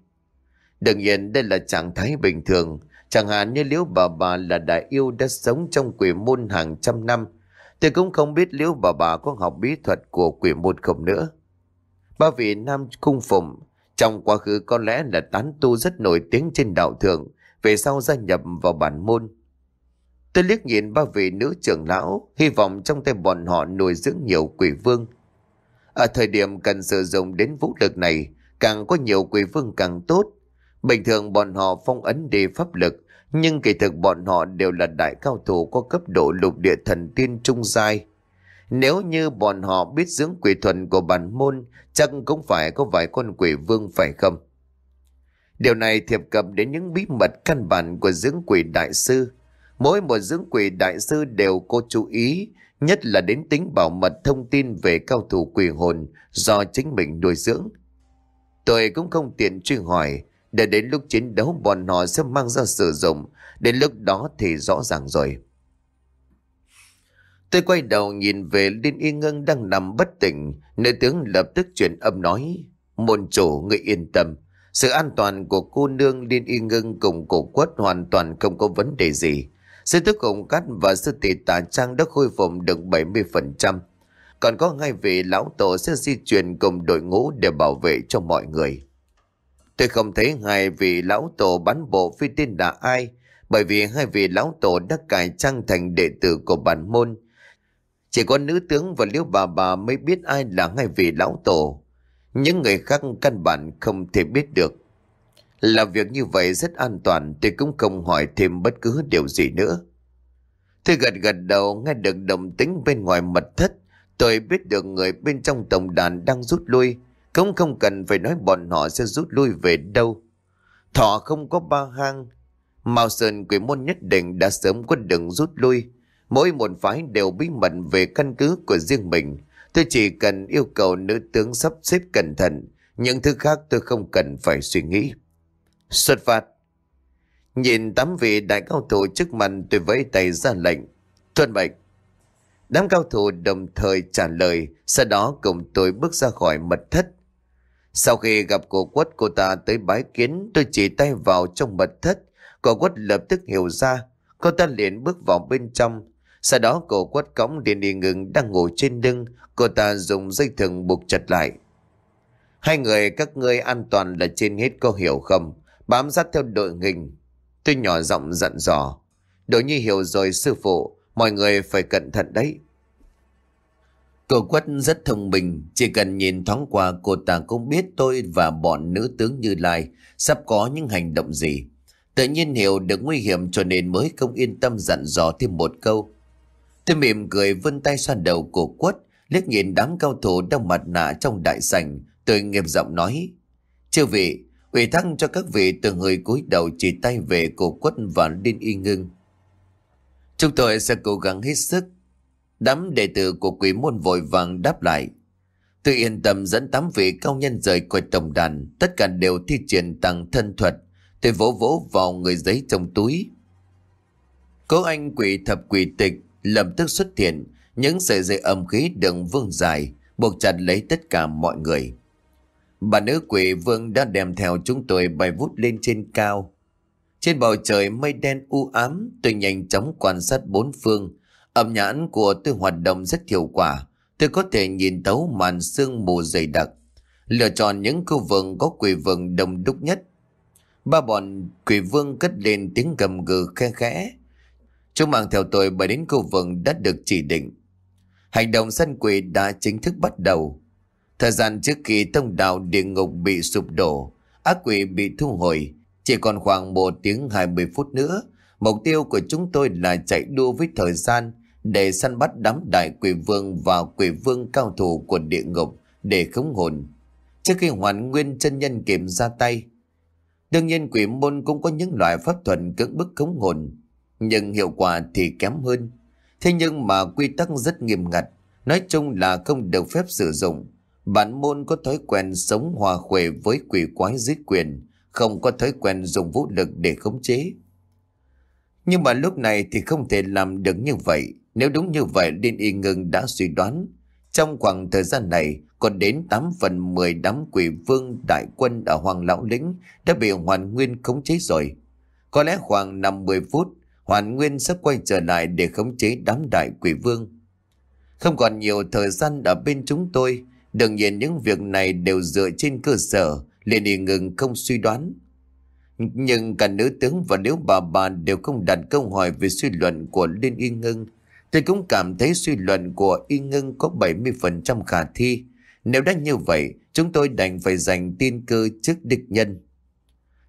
[SPEAKER 1] Đương nhiên đây là trạng thái bình thường, chẳng hạn như liễu bà bà là đại yêu đã sống trong quỷ môn hàng trăm năm, Tôi cũng không biết liễu bà bà có học bí thuật của quỷ môn không nữa. Ba vị nam cung phụng trong quá khứ có lẽ là tán tu rất nổi tiếng trên đạo thượng, về sau gia nhập vào bản môn. Tôi liếc nhìn ba vị nữ trưởng lão, hy vọng trong tay bọn họ nuôi dưỡng nhiều quỷ vương. Ở thời điểm cần sử dụng đến vũ lực này, càng có nhiều quỷ vương càng tốt. Bình thường bọn họ phong ấn đi pháp lực, nhưng kỳ thực bọn họ đều là đại cao thủ có cấp độ lục địa thần tiên trung giai. Nếu như bọn họ biết dưỡng quỷ thuần của bản môn, chắc cũng phải có vài con quỷ vương phải không? Điều này thiệp cập đến những bí mật căn bản của dưỡng quỷ đại sư. Mỗi một dưỡng quỷ đại sư đều có chú ý, nhất là đến tính bảo mật thông tin về cao thủ quỷ hồn do chính mình nuôi dưỡng. Tôi cũng không tiện truy hỏi, để đến lúc chiến đấu bọn họ sẽ mang ra sử dụng Đến lúc đó thì rõ ràng rồi Tôi quay đầu nhìn về Liên Y Ngân đang nằm bất tỉnh Nơi tướng lập tức truyền âm nói Môn chủ người yên tâm Sự an toàn của cô nương Liên Y Ngân cùng cổ quất hoàn toàn không có vấn đề gì Sư thức hồng cắt và sư tỷ tà trang đã khôi phục được 70% Còn có ngay vị lão tổ sẽ di chuyển cùng đội ngũ để bảo vệ cho mọi người Tôi không thấy hai vị lão tổ bán bộ phi tiên là ai, bởi vì hai vị lão tổ đã cải trang thành đệ tử của bản môn. Chỉ có nữ tướng và liễu bà bà mới biết ai là hai vị lão tổ. Những người khác căn bản không thể biết được. là việc như vậy rất an toàn, tôi cũng không hỏi thêm bất cứ điều gì nữa. Tôi gật gật đầu nghe được đồng tính bên ngoài mật thất. Tôi biết được người bên trong tổng đàn đang rút lui. Cũng không cần phải nói bọn họ sẽ rút lui về đâu. Thọ không có ba hang. Mao Sơn quỷ môn nhất định đã sớm có đường rút lui. Mỗi một phái đều bí mật về căn cứ của riêng mình. Tôi chỉ cần yêu cầu nữ tướng sắp xếp cẩn thận. Những thứ khác tôi không cần phải suy nghĩ. Xuất phát. Nhìn tám vị đại cao thủ trước mặt tôi vẫy tay ra lệnh. Tuân mệnh. Đám cao thủ đồng thời trả lời, sau đó cùng tôi bước ra khỏi mật thất. Sau khi gặp cô quất cô ta tới bái kiến tôi chỉ tay vào trong mật thất. Cô quất lập tức hiểu ra. Cô ta liền bước vào bên trong. Sau đó cô quất cõng điện đi ngừng đang ngồi trên lưng. Cô ta dùng dây thừng buộc chặt lại. Hai người các ngươi an toàn là trên hết có hiểu không? Bám sát theo đội hình. Tôi nhỏ giọng dặn dò. Đỗ như hiểu rồi sư phụ. Mọi người phải cẩn thận đấy. Cô quất rất thông minh, chỉ cần nhìn thoáng qua cô ta cũng biết tôi và bọn nữ tướng Như Lai sắp có những hành động gì. Tự nhiên hiểu được nguy hiểm cho nên mới không yên tâm dặn dò thêm một câu. Tôi mỉm cười vươn tay xoa đầu cổ quất, liếc nhìn đám cao thủ đeo mặt nạ trong đại sảnh, tôi nghiêm giọng nói. Chư vị, ủy thác cho các vị từng người cúi đầu chỉ tay về cổ quất và Đinh Y Ngưng. Chúng tôi sẽ cố gắng hết sức Đám đệ tử của quỷ môn vội vàng đáp lại. Tôi yên tâm dẫn tám vị cao nhân rời khỏi tổng đàn, tất cả đều thi triển tăng thân thuật. Tôi vỗ vỗ vào người giấy trong túi. Cố anh quỷ thập quỷ tịch, lập tức xuất hiện, những sợi dây âm khí đường vương dài, buộc chặt lấy tất cả mọi người. Bà nữ quỷ vương đã đem theo chúng tôi bay vút lên trên cao. Trên bầu trời mây đen u ám, tôi nhanh chóng quan sát bốn phương, Âm nhãn của tôi hoạt động rất hiệu quả. Tôi có thể nhìn tấu màn sương mù dày đặc. Lựa chọn những khu vực có quỷ vương đông đúc nhất. Ba bọn quỷ vương cất lên tiếng gầm gừ khe khẽ. Chúng mang theo tôi bởi đến khu vực đã được chỉ định. Hành động săn quỷ đã chính thức bắt đầu. Thời gian trước khi tông đạo địa ngục bị sụp đổ, ác quỷ bị thu hồi, chỉ còn khoảng 1 tiếng 20 phút nữa. Mục tiêu của chúng tôi là chạy đua với thời gian để săn bắt đám đại quỷ vương và quỷ vương cao thủ của địa ngục để khống hồn. Trước khi hoàn nguyên chân nhân kiểm ra tay, đương nhiên quỷ môn cũng có những loại pháp thuật cưỡng bức khống hồn, nhưng hiệu quả thì kém hơn. Thế nhưng mà quy tắc rất nghiêm ngặt, nói chung là không được phép sử dụng. Bản môn có thói quen sống hòa khuề với quỷ quái dưới quyền, không có thói quen dùng vũ lực để khống chế. Nhưng mà lúc này thì không thể làm được như vậy. Nếu đúng như vậy Liên Y Ngưng đã suy đoán Trong khoảng thời gian này Còn đến 8 phần 10 đám quỷ vương đại quân ở Hoàng Lão Lĩnh Đã bị Hoàn Nguyên khống chế rồi Có lẽ khoảng 50 phút Hoàn Nguyên sẽ quay trở lại để khống chế đám đại quỷ vương Không còn nhiều thời gian ở bên chúng tôi Đương nhiên những việc này đều dựa trên cơ sở Liên Y ngưng không suy đoán nhưng cả nữ tướng và nếu bà bà đều không đặt câu hỏi về suy luận của Liên Y Ngưng Tôi cũng cảm thấy suy luận của y ngưng có 70% khả thi. Nếu đã như vậy, chúng tôi đành phải dành tin cơ trước địch nhân.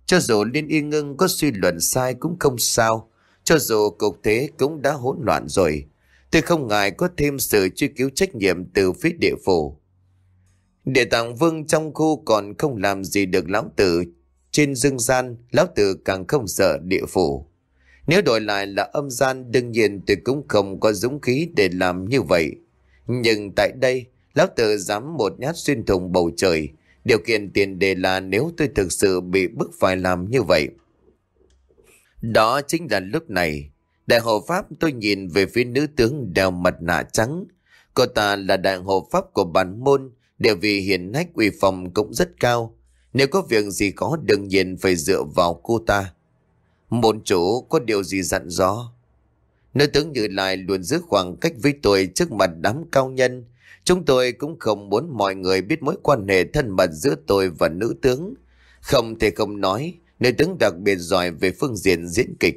[SPEAKER 1] Cho dù Liên Y Ngưng có suy luận sai cũng không sao, cho dù cục thế cũng đã hỗn loạn rồi. Tôi không ngại có thêm sự truy cứu trách nhiệm từ phía địa phủ. Địa tạng vương trong khu còn không làm gì được lão tử. Trên dương gian, lão tử càng không sợ địa phủ. Nếu đổi lại là âm gian đương nhiên tôi cũng không có dũng khí để làm như vậy. Nhưng tại đây, lão tử dám một nhát xuyên thủng bầu trời. Điều kiện tiền đề là nếu tôi thực sự bị bức phải làm như vậy. Đó chính là lúc này, đại hộ pháp tôi nhìn về phía nữ tướng đeo mặt nạ trắng. Cô ta là đại hộ pháp của bản môn, đều vì hiện hách uy phòng cũng rất cao. Nếu có việc gì có đương nhiên phải dựa vào cô ta một chỗ có điều gì dặn dò? Nữ tướng Như lại luôn giữ khoảng cách với tôi trước mặt đám cao nhân. Chúng tôi cũng không muốn mọi người biết mối quan hệ thân mật giữa tôi và nữ tướng. Không thể không nói, nữ tướng đặc biệt giỏi về phương diện diễn kịch.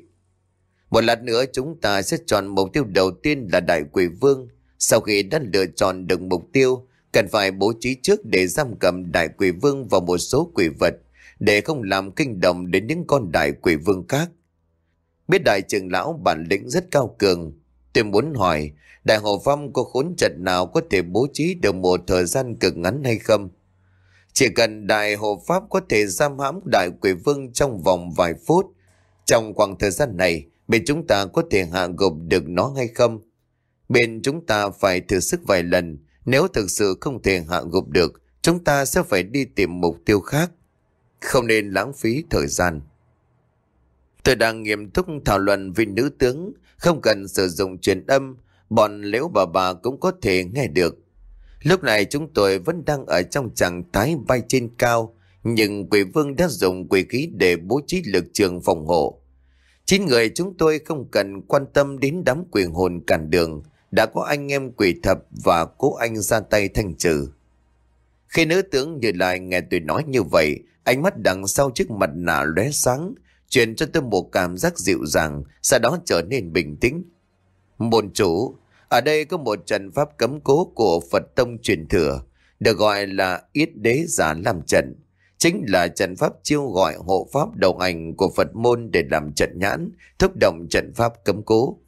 [SPEAKER 1] Một lát nữa chúng ta sẽ chọn mục tiêu đầu tiên là Đại Quỷ Vương. Sau khi đã lựa chọn được mục tiêu, cần phải bố trí trước để giam cầm Đại Quỷ Vương vào một số quỷ vật để không làm kinh động đến những con đại quỷ vương khác. Biết đại trưởng lão bản lĩnh rất cao cường, tôi muốn hỏi đại hộ phong có khốn trận nào có thể bố trí được một thời gian cực ngắn hay không? Chỉ cần đại hộ pháp có thể giam hãm đại quỷ vương trong vòng vài phút, trong khoảng thời gian này, bên chúng ta có thể hạ gục được nó hay không? Bên chúng ta phải thử sức vài lần, nếu thực sự không thể hạ gục được, chúng ta sẽ phải đi tìm mục tiêu khác không nên lãng phí thời gian. Tôi đang nghiêm túc thảo luận với nữ tướng, không cần sử dụng truyền âm, bọn liễu bà bà cũng có thể nghe được. Lúc này chúng tôi vẫn đang ở trong trạng thái bay trên cao, nhưng quỷ vương đã dùng quỷ khí để bố trí lực trường phòng hộ. Chín người chúng tôi không cần quan tâm đến đám quỷ hồn cản đường, đã có anh em quỷ thập và cố anh ra tay thanh trừ. Khi nữ tướng như lại nghe tôi nói như vậy, Ánh mắt đằng sau chiếc mặt nạ lóe sáng, truyền cho tôi một cảm giác dịu dàng, sau đó trở nên bình tĩnh. Môn chủ, ở đây có một trận pháp cấm cố của Phật Tông truyền thừa, được gọi là Yết Đế Giả làm trận. Chính là trận pháp chiêu gọi hộ pháp đầu ảnh của Phật môn để làm trận nhãn, thúc động trận pháp cấm cố.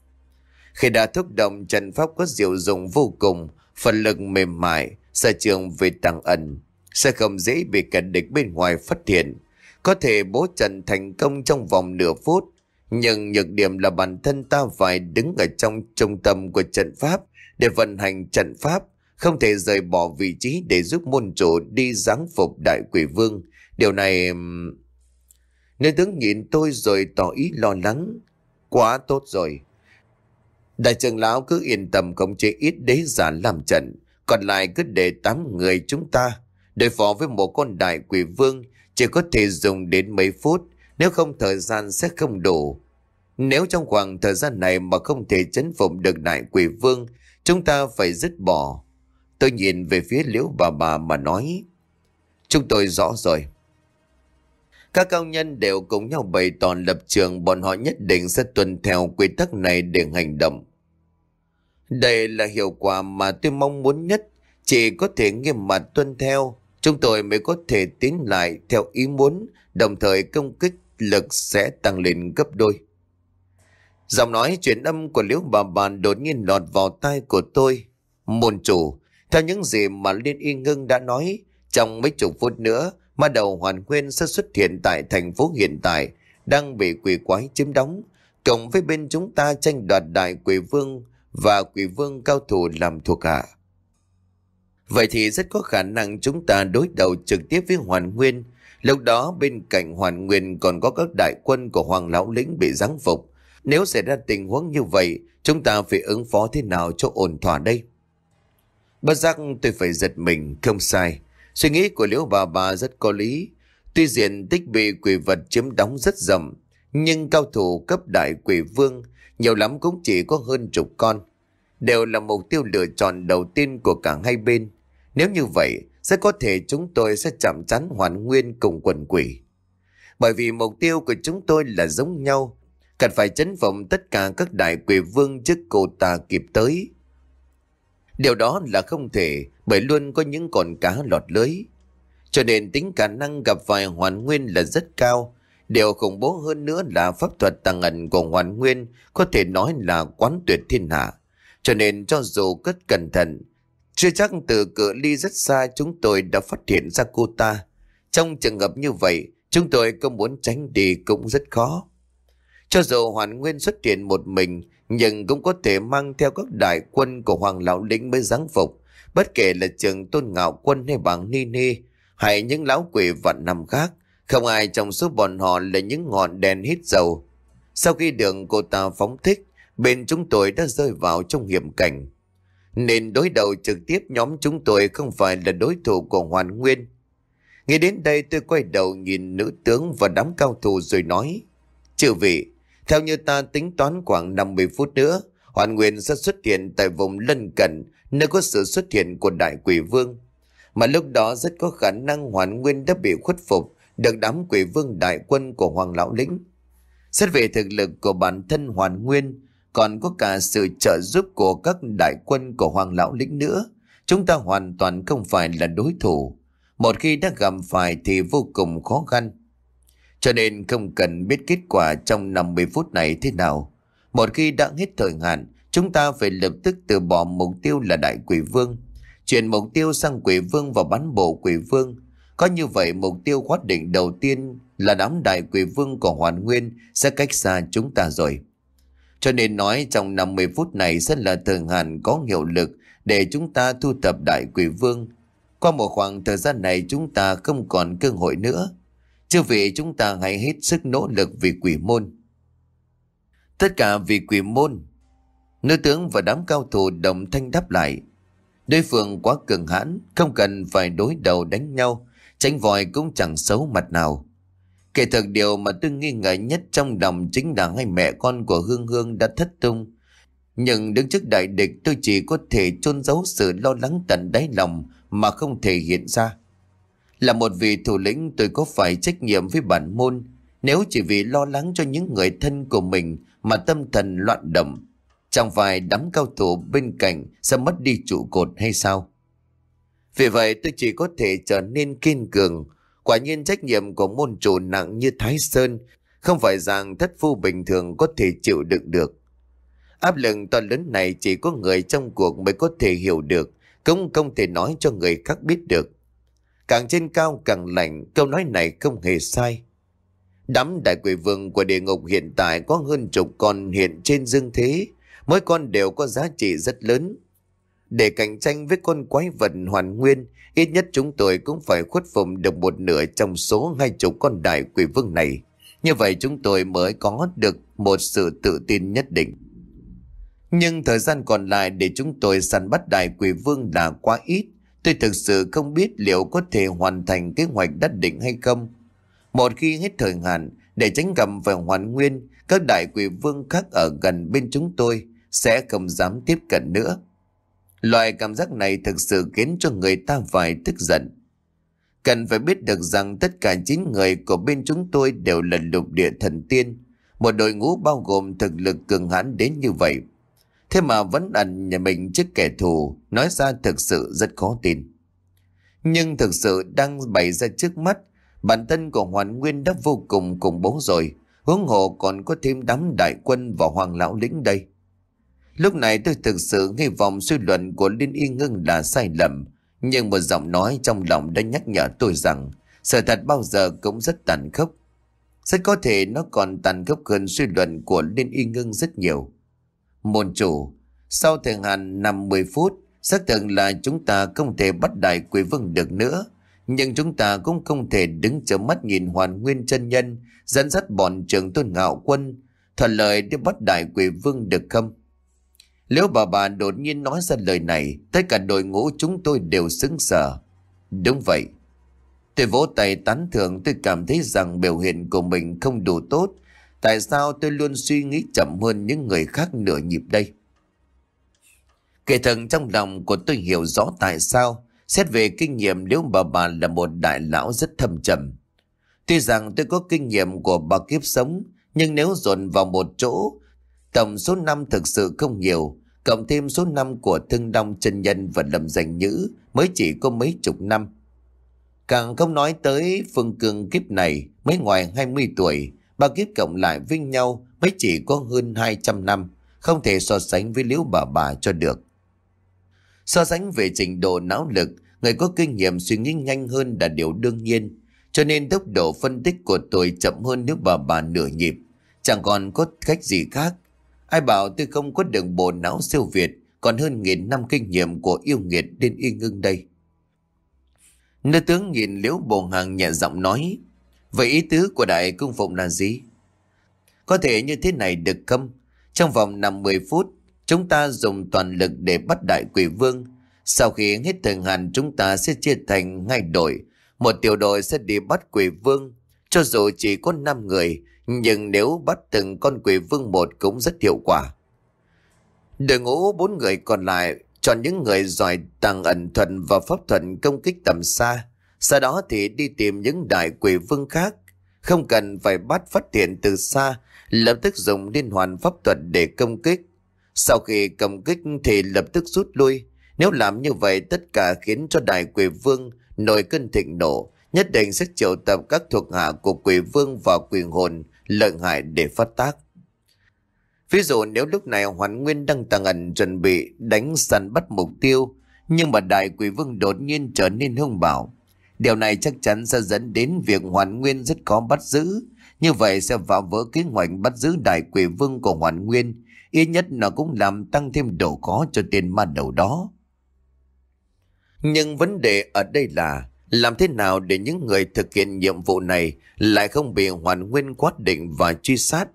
[SPEAKER 1] Khi đã thúc động trận pháp có diệu dụng vô cùng, phần lực mềm mại, sở trường về tàng ẩn, sẽ không dễ bị kẻ địch bên ngoài phát hiện. Có thể bố trận thành công trong vòng nửa phút, nhưng nhược điểm là bản thân ta phải đứng ở trong trung tâm của trận pháp để vận hành trận pháp, không thể rời bỏ vị trí để giúp môn chủ đi giáng phục đại quỷ vương. Điều này... Nơi tướng nhìn tôi rồi tỏ ý lo lắng. Quá tốt rồi. Đại trưởng lão cứ yên tâm không chế ít đế giả làm trận, còn lại cứ để tám người chúng ta Đối phó với một con đại quỷ vương chỉ có thể dùng đến mấy phút, nếu không thời gian sẽ không đủ. Nếu trong khoảng thời gian này mà không thể chấn phục được đại quỷ vương, chúng ta phải dứt bỏ. Tôi nhìn về phía liễu bà bà mà nói. Chúng tôi rõ rồi. Các cao nhân đều cùng nhau bày tỏ lập trường bọn họ nhất định sẽ tuân theo quy tắc này để hành động. Đây là hiệu quả mà tôi mong muốn nhất, chỉ có thể nghiêm mặt tuân theo. Chúng tôi mới có thể tiến lại theo ý muốn, đồng thời công kích lực sẽ tăng lên gấp đôi. Giọng nói chuyển âm của liễu bà bàn đột nhiên lọt vào tai của tôi. Môn chủ, theo những gì mà Liên Y Ngưng đã nói, trong mấy chục phút nữa, ma đầu hoàn nguyên sẽ xuất hiện tại thành phố hiện tại, đang bị quỷ quái chiếm đóng, cộng với bên chúng ta tranh đoạt đại quỷ vương và quỷ vương cao thủ làm thuộc hạ. À. Vậy thì rất có khả năng chúng ta đối đầu trực tiếp với Hoàn Nguyên. Lúc đó bên cạnh Hoàn Nguyên còn có các đại quân của Hoàng Lão Lĩnh bị giáng phục. Nếu xảy ra tình huống như vậy, chúng ta phải ứng phó thế nào cho ổn thỏa đây? Bất giác tôi phải giật mình, không sai. Suy nghĩ của Liễu bà bà rất có lý. Tuy diện tích bị quỷ vật chiếm đóng rất rộng, nhưng cao thủ cấp đại quỷ vương nhiều lắm cũng chỉ có hơn chục con. Đều là mục tiêu lựa chọn đầu tiên của cả hai bên. Nếu như vậy, sẽ có thể chúng tôi sẽ chạm chắn hoàn nguyên cùng quần quỷ. Bởi vì mục tiêu của chúng tôi là giống nhau, cần phải chấn vọng tất cả các đại quỷ vương trước cô ta kịp tới. Điều đó là không thể bởi luôn có những con cá lọt lưới. Cho nên tính khả năng gặp phải hoàn nguyên là rất cao. Điều khủng bố hơn nữa là pháp thuật tàng ẩn của hoàn nguyên có thể nói là quán tuyệt thiên hạ. Cho nên cho dù cất cẩn thận, chưa chắc từ cửa ly rất xa chúng tôi đã phát hiện ra cô ta. Trong trường hợp như vậy, chúng tôi có muốn tránh đi cũng rất khó. Cho dù Hoàn Nguyên xuất hiện một mình, nhưng cũng có thể mang theo các đại quân của Hoàng Lão Lĩnh mới giáng phục, bất kể là trường Tôn Ngạo Quân hay bảng Ni Ni, hay những lão quỷ vạn năm khác, không ai trong số bọn họ là những ngọn đèn hít dầu. Sau khi đường cô ta phóng thích, bên chúng tôi đã rơi vào trong hiểm cảnh nên đối đầu trực tiếp nhóm chúng tôi không phải là đối thủ của Hoàn Nguyên. Nghe đến đây tôi quay đầu nhìn nữ tướng và đám cao thủ rồi nói. Chư vị, theo như ta tính toán khoảng 50 phút nữa, Hoàn Nguyên sẽ xuất hiện tại vùng lân cận nơi có sự xuất hiện của Đại Quỷ Vương. Mà lúc đó rất có khả năng Hoàn Nguyên đã bị khuất phục được đám quỷ vương đại quân của Hoàng Lão Lĩnh. Xét về thực lực của bản thân Hoàn Nguyên, còn có cả sự trợ giúp của các đại quân của hoàng lão lĩnh nữa. Chúng ta hoàn toàn không phải là đối thủ. Một khi đã gặp phải thì vô cùng khó khăn. Cho nên không cần biết kết quả trong 50 phút này thế nào. Một khi đã hết thời hạn, chúng ta phải lập tức từ bỏ mục tiêu là đại quỷ vương. Chuyển mục tiêu sang quỷ vương và bắn bộ quỷ vương. Có như vậy mục tiêu quyết định đầu tiên là đám đại quỷ vương của hoàn nguyên sẽ cách xa chúng ta rồi. Cho nên nói trong 50 phút này sẽ là thường hạn có hiệu lực để chúng ta thu tập đại quỷ vương. Qua một khoảng thời gian này chúng ta không còn cơ hội nữa. Chưa vì chúng ta hãy hết sức nỗ lực vì quỷ môn. Tất cả vì quỷ môn. Nữ tướng và đám cao thủ đồng thanh đáp lại. Đối phương quá cường hãn, không cần phải đối đầu đánh nhau, tránh vòi cũng chẳng xấu mặt nào. Kể thật điều mà tôi nghi ngờ nhất trong lòng chính là hai mẹ con của Hương Hương đã thất tung. Nhưng đứng trước đại địch tôi chỉ có thể chôn giấu sự lo lắng tận đáy lòng mà không thể hiện ra. Là một vị thủ lĩnh tôi có phải trách nhiệm với bản môn nếu chỉ vì lo lắng cho những người thân của mình mà tâm thần loạn động. Chẳng phải đám cao thủ bên cạnh sẽ mất đi trụ cột hay sao? Vì vậy tôi chỉ có thể trở nên kiên cường Quả nhiên trách nhiệm của môn chủ nặng như Thái Sơn, không phải rằng thất phu bình thường có thể chịu đựng được. Áp lực to lớn này chỉ có người trong cuộc mới có thể hiểu được, cũng không thể nói cho người khác biết được. Càng trên cao càng lạnh, câu nói này không hề sai. Đám đại quỷ vương của địa ngục hiện tại có hơn chục con hiện trên dương thế, mỗi con đều có giá trị rất lớn. Để cạnh tranh với con quái vật hoàn nguyên, ít nhất chúng tôi cũng phải khuất phục được một nửa trong số hai chục con đại quỷ vương này. Như vậy chúng tôi mới có được một sự tự tin nhất định. Nhưng thời gian còn lại để chúng tôi săn bắt đại quỷ vương là quá ít. Tôi thực sự không biết liệu có thể hoàn thành kế hoạch đất định hay không. Một khi hết thời hạn, để tránh gặp phải hoàn nguyên, các đại quỷ vương khác ở gần bên chúng tôi sẽ không dám tiếp cận nữa. Loại cảm giác này thực sự khiến cho người ta phải tức giận. Cần phải biết được rằng tất cả 9 người của bên chúng tôi đều là lục địa thần tiên, một đội ngũ bao gồm thực lực cường hãn đến như vậy. Thế mà vẫn ẩn nhà mình trước kẻ thù, nói ra thực sự rất khó tin. Nhưng thực sự đang bày ra trước mắt, bản thân của Hoàn Nguyên đã vô cùng khủng bố rồi, huống hộ còn có thêm đám đại quân và hoàng lão lĩnh đây. Lúc này tôi thực sự hy vọng suy luận của Liên Y Ngưng là sai lầm, nhưng một giọng nói trong lòng đã nhắc nhở tôi rằng sự thật bao giờ cũng rất tàn khốc. Rất có thể nó còn tàn khốc hơn suy luận của Liên Y Ngưng rất nhiều. Môn chủ, sau thời hạn 50 phút, xác thực là chúng ta không thể bắt đại quỷ vương được nữa. Nhưng chúng ta cũng không thể đứng chờ mắt nhìn hoàn nguyên chân nhân dẫn dắt bọn trưởng tôn ngạo quân thuận lợi để bắt đại quỷ vương được không? Liễu bà bà đột nhiên nói ra lời này, tất cả đội ngũ chúng tôi đều sững sờ. Đúng vậy. Tôi vỗ tay tán thưởng tôi cảm thấy rằng biểu hiện của mình không đủ tốt. Tại sao tôi luôn suy nghĩ chậm hơn những người khác nửa nhịp đây? Kể thần trong lòng của tôi hiểu rõ tại sao. Xét về kinh nghiệm nếu bà bà là một đại lão rất thâm trầm. Tuy rằng tôi có kinh nghiệm của bà kiếp sống, nhưng nếu dồn vào một chỗ Tổng số năm thực sự không nhiều, cộng thêm số năm của Thương đông chân nhân và Lâm Danh Nhữ mới chỉ có mấy chục năm. Càng không nói tới Phương cường kiếp này mới ngoài 20 tuổi, ba kiếp cộng lại với nhau mới chỉ có hơn 200 năm, không thể so sánh với liễu bà bà cho được. So sánh về trình độ não lực, người có kinh nghiệm suy nghĩ nhanh hơn là điều đương nhiên, cho nên tốc độ phân tích của tôi chậm hơn nếu bà bà nửa nhịp. Chẳng còn có cách gì khác Ai bảo tôi không có đường bộ não siêu việt, còn hơn nghìn năm kinh nghiệm của yêu nghiệt đến y ngưng đây. Nữ tướng nhìn liễu bồ hàng nhẹ giọng nói, vậy ý tứ của đại cung phụng là gì? Có thể như thế này được không? Trong vòng 50 phút, chúng ta dùng toàn lực để bắt đại quỷ vương. Sau khi hết thời hạn chúng ta sẽ chia thành ngay đội. Một tiểu đội sẽ đi bắt quỷ vương. Cho dù chỉ có 5 người, nhưng nếu bắt từng con quỷ vương một cũng rất hiệu quả. Đội ngũ bốn người còn lại chọn những người giỏi tàng ẩn thuận và pháp thuận công kích tầm xa, sau đó thì đi tìm những đại quỷ vương khác, không cần phải bắt phát hiện từ xa, lập tức dùng liên hoàn pháp thuật để công kích. Sau khi công kích thì lập tức rút lui, nếu làm như vậy tất cả khiến cho đại quỷ vương nổi cơn thịnh nộ, nhất định sẽ triệu tập các thuộc hạ của quỷ vương và quyền hồn lợi hại để phát tác. Ví dụ nếu lúc này Hoàn Nguyên đang tàng ẩn chuẩn bị đánh săn bắt mục tiêu, nhưng mà đại quỷ vương đột nhiên trở nên hung bạo. Điều này chắc chắn sẽ dẫn đến việc Hoàn Nguyên rất khó bắt giữ, như vậy sẽ phá vỡ kế hoạch bắt giữ đại quỷ vương của Hoàn Nguyên, ít nhất nó cũng làm tăng thêm độ khó cho tên ma đầu đó. Nhưng vấn đề ở đây là làm thế nào để những người thực hiện nhiệm vụ này lại không bị hoàn nguyên quát định và truy sát?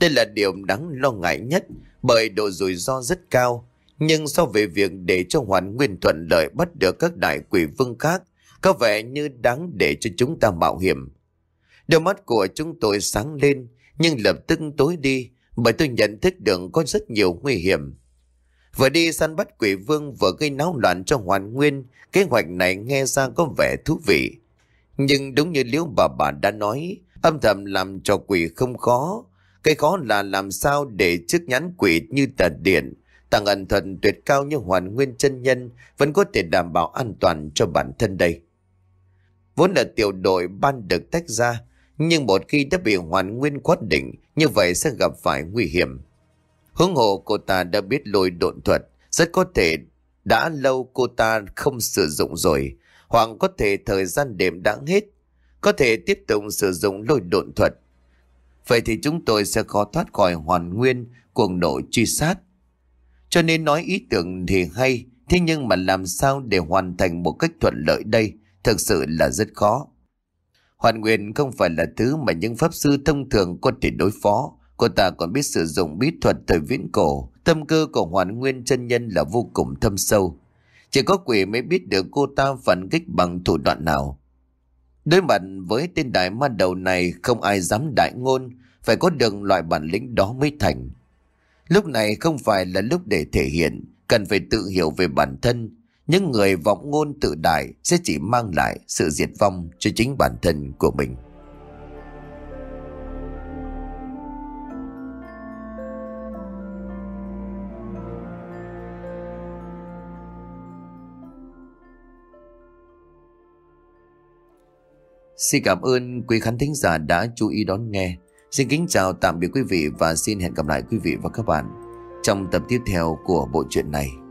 [SPEAKER 1] Đây là điều đáng lo ngại nhất bởi độ rủi ro rất cao. Nhưng so với việc để cho hoàn nguyên thuận lợi bắt được các đại quỷ vương khác, có vẻ như đáng để cho chúng ta mạo hiểm. Đôi mắt của chúng tôi sáng lên nhưng lập tức tối đi bởi tôi nhận thức được có rất nhiều nguy hiểm. Vừa đi săn bắt quỷ vương vừa gây náo loạn cho hoàn nguyên, kế hoạch này nghe ra có vẻ thú vị. Nhưng đúng như liễu bà bà đã nói, âm thầm làm cho quỷ không khó. Cái khó là làm sao để chiếc nhãn quỷ như tần điện, tàng ẩn thần tuyệt cao như hoàn nguyên chân nhân vẫn có thể đảm bảo an toàn cho bản thân đây. Vốn là tiểu đội ban được tách ra, nhưng một khi đã bị hoàn nguyên quyết định, như vậy sẽ gặp phải nguy hiểm. Hướng hộ cô ta đã biết lôi độn thuật, rất có thể đã lâu cô ta không sử dụng rồi, hoặc có thể thời gian đêm đã hết, có thể tiếp tục sử dụng lôi độn thuật. Vậy thì chúng tôi sẽ khó thoát khỏi hoàn nguyên cuồng nộ truy sát. Cho nên nói ý tưởng thì hay, thế nhưng mà làm sao để hoàn thành một cách thuận lợi đây thực sự là rất khó. Hoàn nguyên không phải là thứ mà những pháp sư thông thường có thể đối phó, Cô ta còn biết sử dụng bí thuật thời viễn cổ, tâm cơ của hoàn nguyên chân nhân là vô cùng thâm sâu. Chỉ có quỷ mới biết được cô ta phản kích bằng thủ đoạn nào. Đối mặt với tên đại ma đầu này không ai dám đại ngôn, phải có được loại bản lĩnh đó mới thành. Lúc này không phải là lúc để thể hiện, cần phải tự hiểu về bản thân. Những người vọng ngôn tự đại sẽ chỉ mang lại sự diệt vong cho chính bản thân của mình. Xin cảm ơn quý khán thính giả đã chú ý đón nghe. Xin kính chào tạm biệt quý vị và xin hẹn gặp lại quý vị và các bạn trong tập tiếp theo của bộ truyện này.